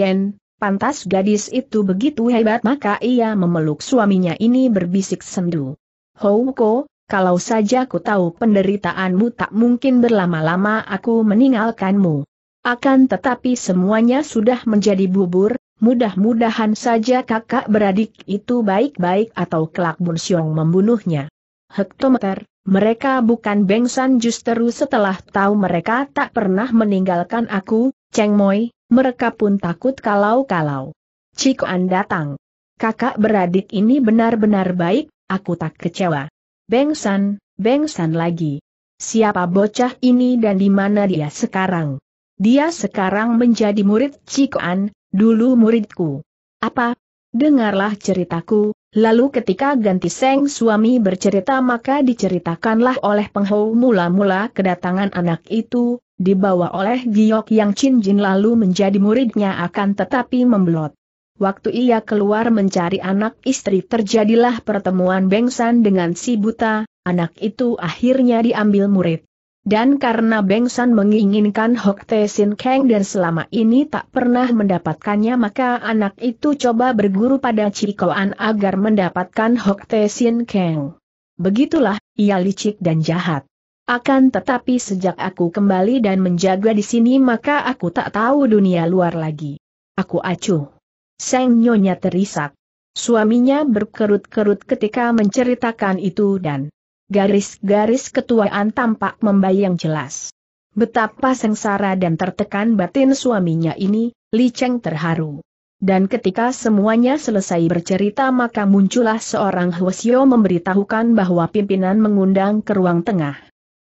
pantas gadis itu begitu hebat maka ia memeluk suaminya ini berbisik sendu. Hou Ko, kalau saja ku tahu penderitaanmu tak mungkin berlama-lama aku meninggalkanmu. Akan tetapi semuanya sudah menjadi bubur, mudah-mudahan saja kakak beradik itu baik-baik atau kelak Siong membunuhnya. Hektometer, mereka bukan bengsan justru setelah tahu mereka tak pernah meninggalkan aku, Cheng Moi, mereka pun takut kalau-kalau. Cikoan datang. Kakak beradik ini benar-benar baik, aku tak kecewa. Bengsan, bengsan lagi. Siapa bocah ini dan di mana dia sekarang? Dia sekarang menjadi murid Cikoan, dulu muridku. Apa? Dengarlah ceritaku, lalu ketika ganti seng suami bercerita maka diceritakanlah oleh penghau mula-mula kedatangan anak itu, dibawa oleh Giok Yang Chin Jin lalu menjadi muridnya akan tetapi membelot. Waktu ia keluar mencari anak istri terjadilah pertemuan Bengsan dengan si buta, anak itu akhirnya diambil murid. Dan karena Bengsan menginginkan Hok Te Sin Kang dan selama ini tak pernah mendapatkannya maka anak itu coba berguru pada Cikoan agar mendapatkan Hok Te Sin Kang. Begitulah, ia licik dan jahat. Akan tetapi sejak aku kembali dan menjaga di sini maka aku tak tahu dunia luar lagi. Aku acuh. Seng Nyonya terisak. Suaminya berkerut-kerut ketika menceritakan itu dan garis-garis ketuaan tampak membayang jelas. Betapa sengsara dan tertekan batin suaminya ini, Li Cheng terharu. Dan ketika semuanya selesai bercerita maka muncullah seorang Hwasyo memberitahukan bahwa pimpinan mengundang ke ruang tengah.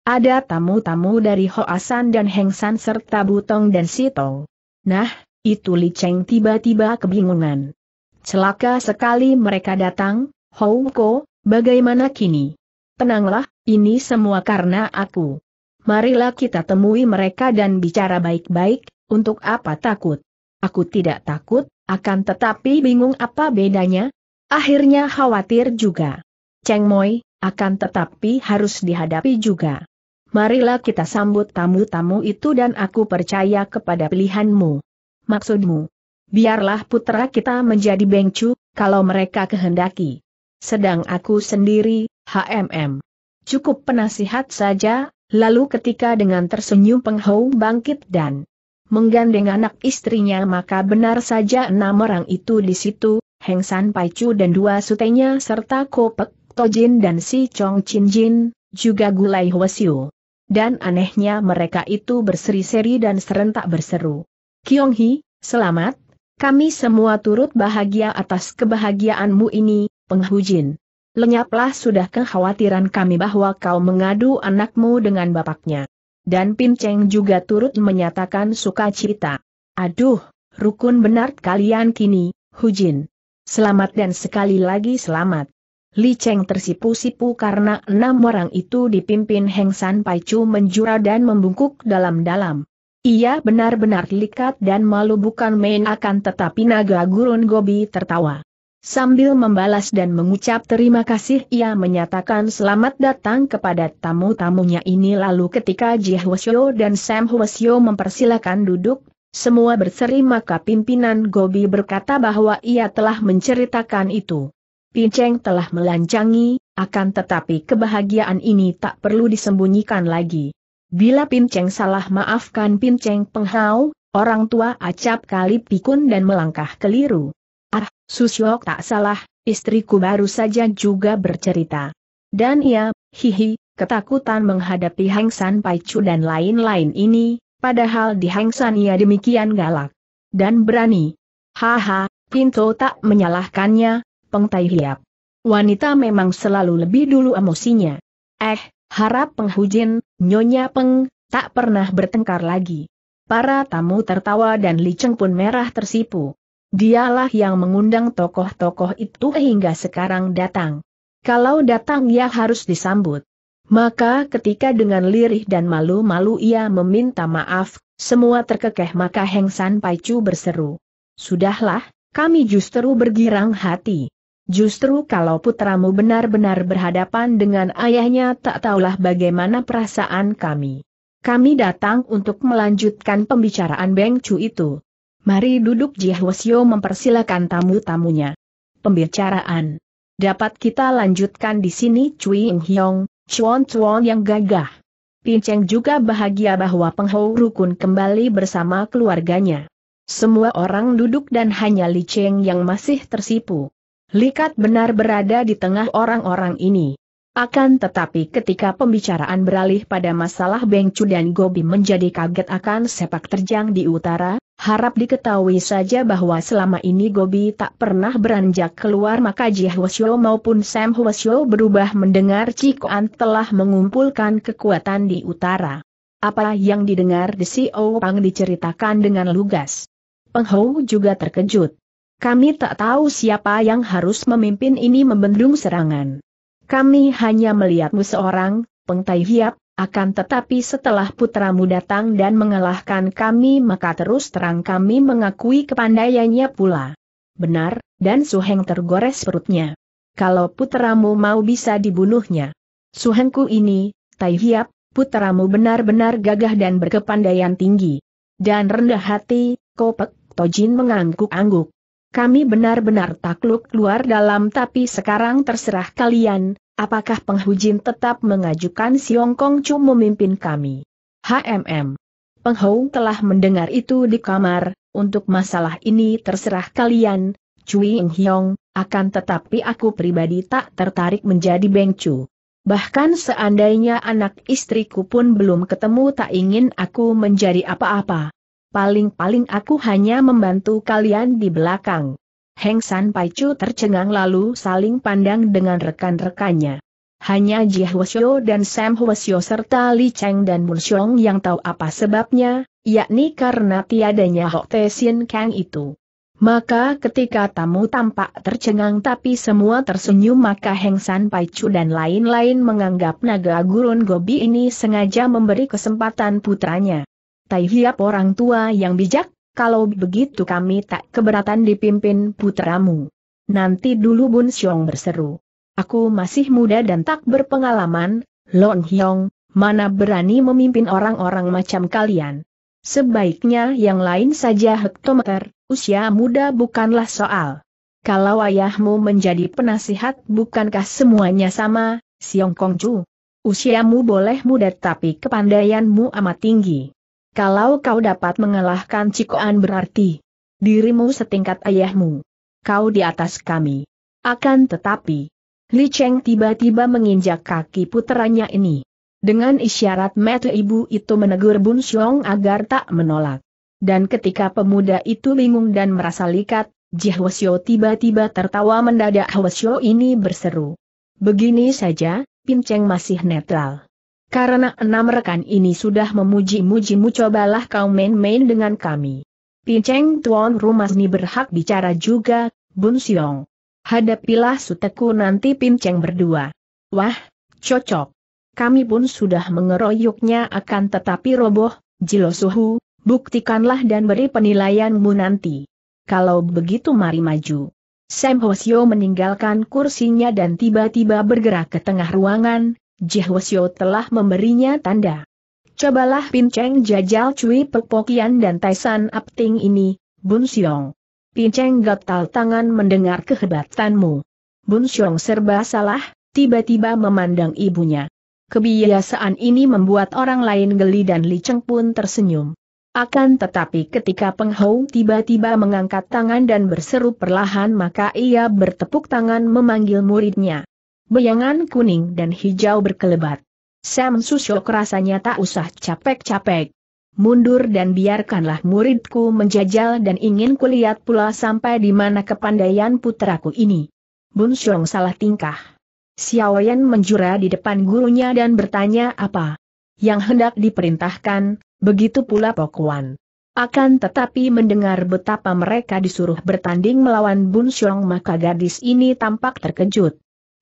Ada tamu-tamu dari Hoasan dan Hengsan serta Butong dan Sitong. Nah, itu Li Cheng tiba-tiba kebingungan. Celaka sekali mereka datang, Houko, bagaimana kini? Tenanglah, ini semua karena aku. Marilah kita temui mereka dan bicara baik-baik, untuk apa takut? Aku tidak takut, akan tetapi bingung apa bedanya? Akhirnya khawatir juga. Cheng Moi, akan tetapi harus dihadapi juga. Marilah kita sambut tamu-tamu itu dan aku percaya kepada pilihanmu maksudmu. Biarlah putra kita menjadi bengcu, kalau mereka kehendaki. Sedang aku sendiri, HMM. Cukup penasihat saja, lalu ketika dengan tersenyum penghau bangkit dan menggandeng anak istrinya maka benar saja enam orang itu di situ, Heng San Pai Chu dan dua sutenya serta Kopek, Tojin dan si Chong Chin Jin, juga Gulai Hwasyu. Dan anehnya mereka itu berseri-seri dan serentak berseru. Kiong Hi, selamat, kami semua turut bahagia atas kebahagiaanmu ini, penghujin. Lenyaplah sudah kekhawatiran kami bahwa kau mengadu anakmu dengan bapaknya. Dan Pin Cheng juga turut menyatakan sukacita. Aduh, rukun benar kalian kini, Hujin. Selamat dan sekali lagi selamat. Li Cheng tersipu-sipu karena enam orang itu dipimpin Heng San Pai Chu menjura dan membungkuk dalam-dalam. Ia benar-benar likat dan malu bukan main akan tetapi naga gurun Gobi tertawa. Sambil membalas dan mengucap terima kasih ia menyatakan selamat datang kepada tamu-tamunya ini lalu ketika Ji Hwasyo dan Sam Hwasyo mempersilahkan duduk, semua berseri maka pimpinan Gobi berkata bahwa ia telah menceritakan itu. Pinceng telah melancangi, akan tetapi kebahagiaan ini tak perlu disembunyikan lagi. Bila Pinceng salah maafkan Pinceng Penghau, orang tua acap kali pikun dan melangkah keliru. Ah, Susyok tak salah, istriku baru saja juga bercerita. Dan ia, hihi, ketakutan menghadapi Hang San Paicu dan lain-lain ini, padahal di Hang San ia demikian galak. Dan berani. Haha, Pinto tak menyalahkannya, Peng Tai Hiap. Wanita memang selalu lebih dulu emosinya. Eh, Harap penghujin, Nyonya Peng, tak pernah bertengkar lagi. Para tamu tertawa dan Li pun merah tersipu. Dialah yang mengundang tokoh-tokoh itu hingga sekarang datang. Kalau datang ia harus disambut. Maka ketika dengan lirih dan malu-malu ia meminta maaf, semua terkekeh maka Heng San Pai Chu berseru. Sudahlah, kami justru bergirang hati. Justru kalau putramu benar-benar berhadapan dengan ayahnya tak tahulah bagaimana perasaan kami. Kami datang untuk melanjutkan pembicaraan Beng Chu itu. Mari duduk Jiahwasyo mempersilakan tamu-tamunya. Pembicaraan. Dapat kita lanjutkan di sini Cui Ing Hyong, Chuan Chuan yang gagah. Pinceng juga bahagia bahwa Penghou Rukun kembali bersama keluarganya. Semua orang duduk dan hanya Li Cheng yang masih tersipu. Likat benar berada di tengah orang-orang ini. Akan tetapi ketika pembicaraan beralih pada masalah Bengcu dan Gobi menjadi kaget akan sepak terjang di utara, harap diketahui saja bahwa selama ini Gobi tak pernah beranjak keluar maka Ji Hwasyo maupun Sam Hwasyo berubah mendengar Cikuan telah mengumpulkan kekuatan di utara. Apa yang didengar di Si Pang diceritakan dengan lugas. Peng juga terkejut. Kami tak tahu siapa yang harus memimpin ini membendung serangan. Kami hanya melihatmu seorang, pengtai hiap, akan tetapi setelah putramu datang dan mengalahkan kami maka terus terang kami mengakui kepandaiannya pula. Benar, dan Suheng tergores perutnya. Kalau putramu mau bisa dibunuhnya. Suhengku ini, Tai Hiap, putramu benar-benar gagah dan berkepandaian tinggi. Dan rendah hati, Kopek, Tojin mengangguk-angguk kami benar-benar takluk luar dalam tapi sekarang terserah kalian, apakah penghujin tetap mengajukan Siong Kong Chu memimpin kami? HMM. Penghong telah mendengar itu di kamar, untuk masalah ini terserah kalian, Cui Ying Hiong, akan tetapi aku pribadi tak tertarik menjadi Beng Chu. Bahkan seandainya anak istriku pun belum ketemu tak ingin aku menjadi apa-apa paling-paling aku hanya membantu kalian di belakang. Heng San Pai Chu tercengang lalu saling pandang dengan rekan-rekannya. Hanya Ji Hwasyo dan Sam Hwasyo serta Li Cheng dan Mun Xiong yang tahu apa sebabnya, yakni karena tiadanya Hok Te Sin Kang itu. Maka ketika tamu tampak tercengang tapi semua tersenyum maka Heng San Pai Chu dan lain-lain menganggap naga gurun Gobi ini sengaja memberi kesempatan putranya. Tai Hiap orang tua yang bijak, kalau begitu kami tak keberatan dipimpin putramu. Nanti dulu Bun Xiong berseru. Aku masih muda dan tak berpengalaman, Lon Hiong, mana berani memimpin orang-orang macam kalian. Sebaiknya yang lain saja hektometer, usia muda bukanlah soal. Kalau ayahmu menjadi penasihat bukankah semuanya sama, Siong Chu? Usiamu boleh muda tapi kepandaianmu amat tinggi. Kalau kau dapat mengalahkan Cikoan berarti dirimu setingkat ayahmu. Kau di atas kami. Akan tetapi, Li Cheng tiba-tiba menginjak kaki puteranya ini. Dengan isyarat mata ibu itu menegur Bun Xiong agar tak menolak. Dan ketika pemuda itu bingung dan merasa likat, Ji Hwasyo tiba-tiba tertawa mendadak Hwasyo ini berseru. Begini saja, Pinceng masih netral. Karena enam rekan ini sudah memuji-mujimu cobalah kau main-main dengan kami. Pinceng Tuan Rumasni berhak bicara juga, Bun Siong. Hadapilah suteku nanti Pinceng berdua. Wah, cocok. Kami pun sudah mengeroyoknya akan tetapi roboh, Jilo Suhu, buktikanlah dan beri penilaianmu nanti. Kalau begitu mari maju. Sam Hosio meninggalkan kursinya dan tiba-tiba bergerak ke tengah ruangan, Jehwasyo telah memberinya tanda. Cobalah Pinceng jajal Cui Pepokian dan Taisan Apting ini, Bun Siong. Pinceng gatal tangan mendengar kehebatanmu. Bun Siong serba salah, tiba-tiba memandang ibunya. Kebiasaan ini membuat orang lain geli dan Li Cheng pun tersenyum. Akan tetapi ketika Peng Hou tiba-tiba mengangkat tangan dan berseru perlahan maka ia bertepuk tangan memanggil muridnya bayangan kuning dan hijau berkelebat. Sam Susyok rasanya tak usah capek-capek. Mundur dan biarkanlah muridku menjajal dan ingin kulihat pula sampai di mana kepandaian putraku ini. Bun Xiong salah tingkah. Xiao Yan menjura di depan gurunya dan bertanya apa yang hendak diperintahkan, begitu pula Pokuan. Akan tetapi mendengar betapa mereka disuruh bertanding melawan Bun Xiong maka gadis ini tampak terkejut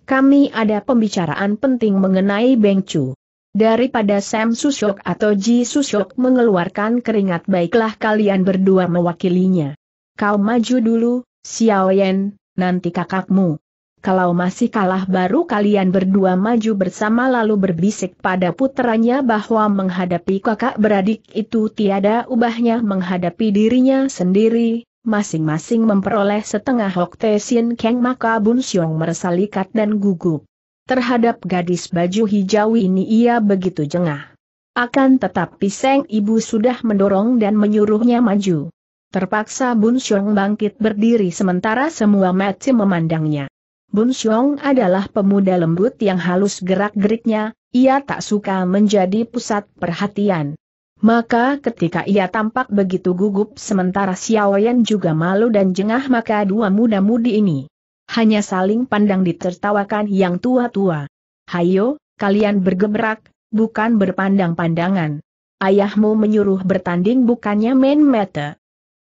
kami ada pembicaraan penting mengenai Beng Daripada Sam Susyok atau Ji Susyok mengeluarkan keringat baiklah kalian berdua mewakilinya. Kau maju dulu, Xiao Yan, nanti kakakmu. Kalau masih kalah baru kalian berdua maju bersama lalu berbisik pada putranya bahwa menghadapi kakak beradik itu tiada ubahnya menghadapi dirinya sendiri, masing-masing memperoleh setengah Hokte Sin Keng maka Bun Siong merasa likat dan gugup. Terhadap gadis baju hijau ini ia begitu jengah. Akan tetapi Seng Ibu sudah mendorong dan menyuruhnya maju. Terpaksa Bun Siong bangkit berdiri sementara semua mati memandangnya. Bun Siong adalah pemuda lembut yang halus gerak-geriknya, ia tak suka menjadi pusat perhatian. Maka ketika ia tampak begitu gugup sementara Xiaoyan juga malu dan jengah maka dua muda-mudi ini hanya saling pandang ditertawakan yang tua-tua. Hayo, kalian bergebrak, bukan berpandang-pandangan. Ayahmu menyuruh bertanding bukannya main meta.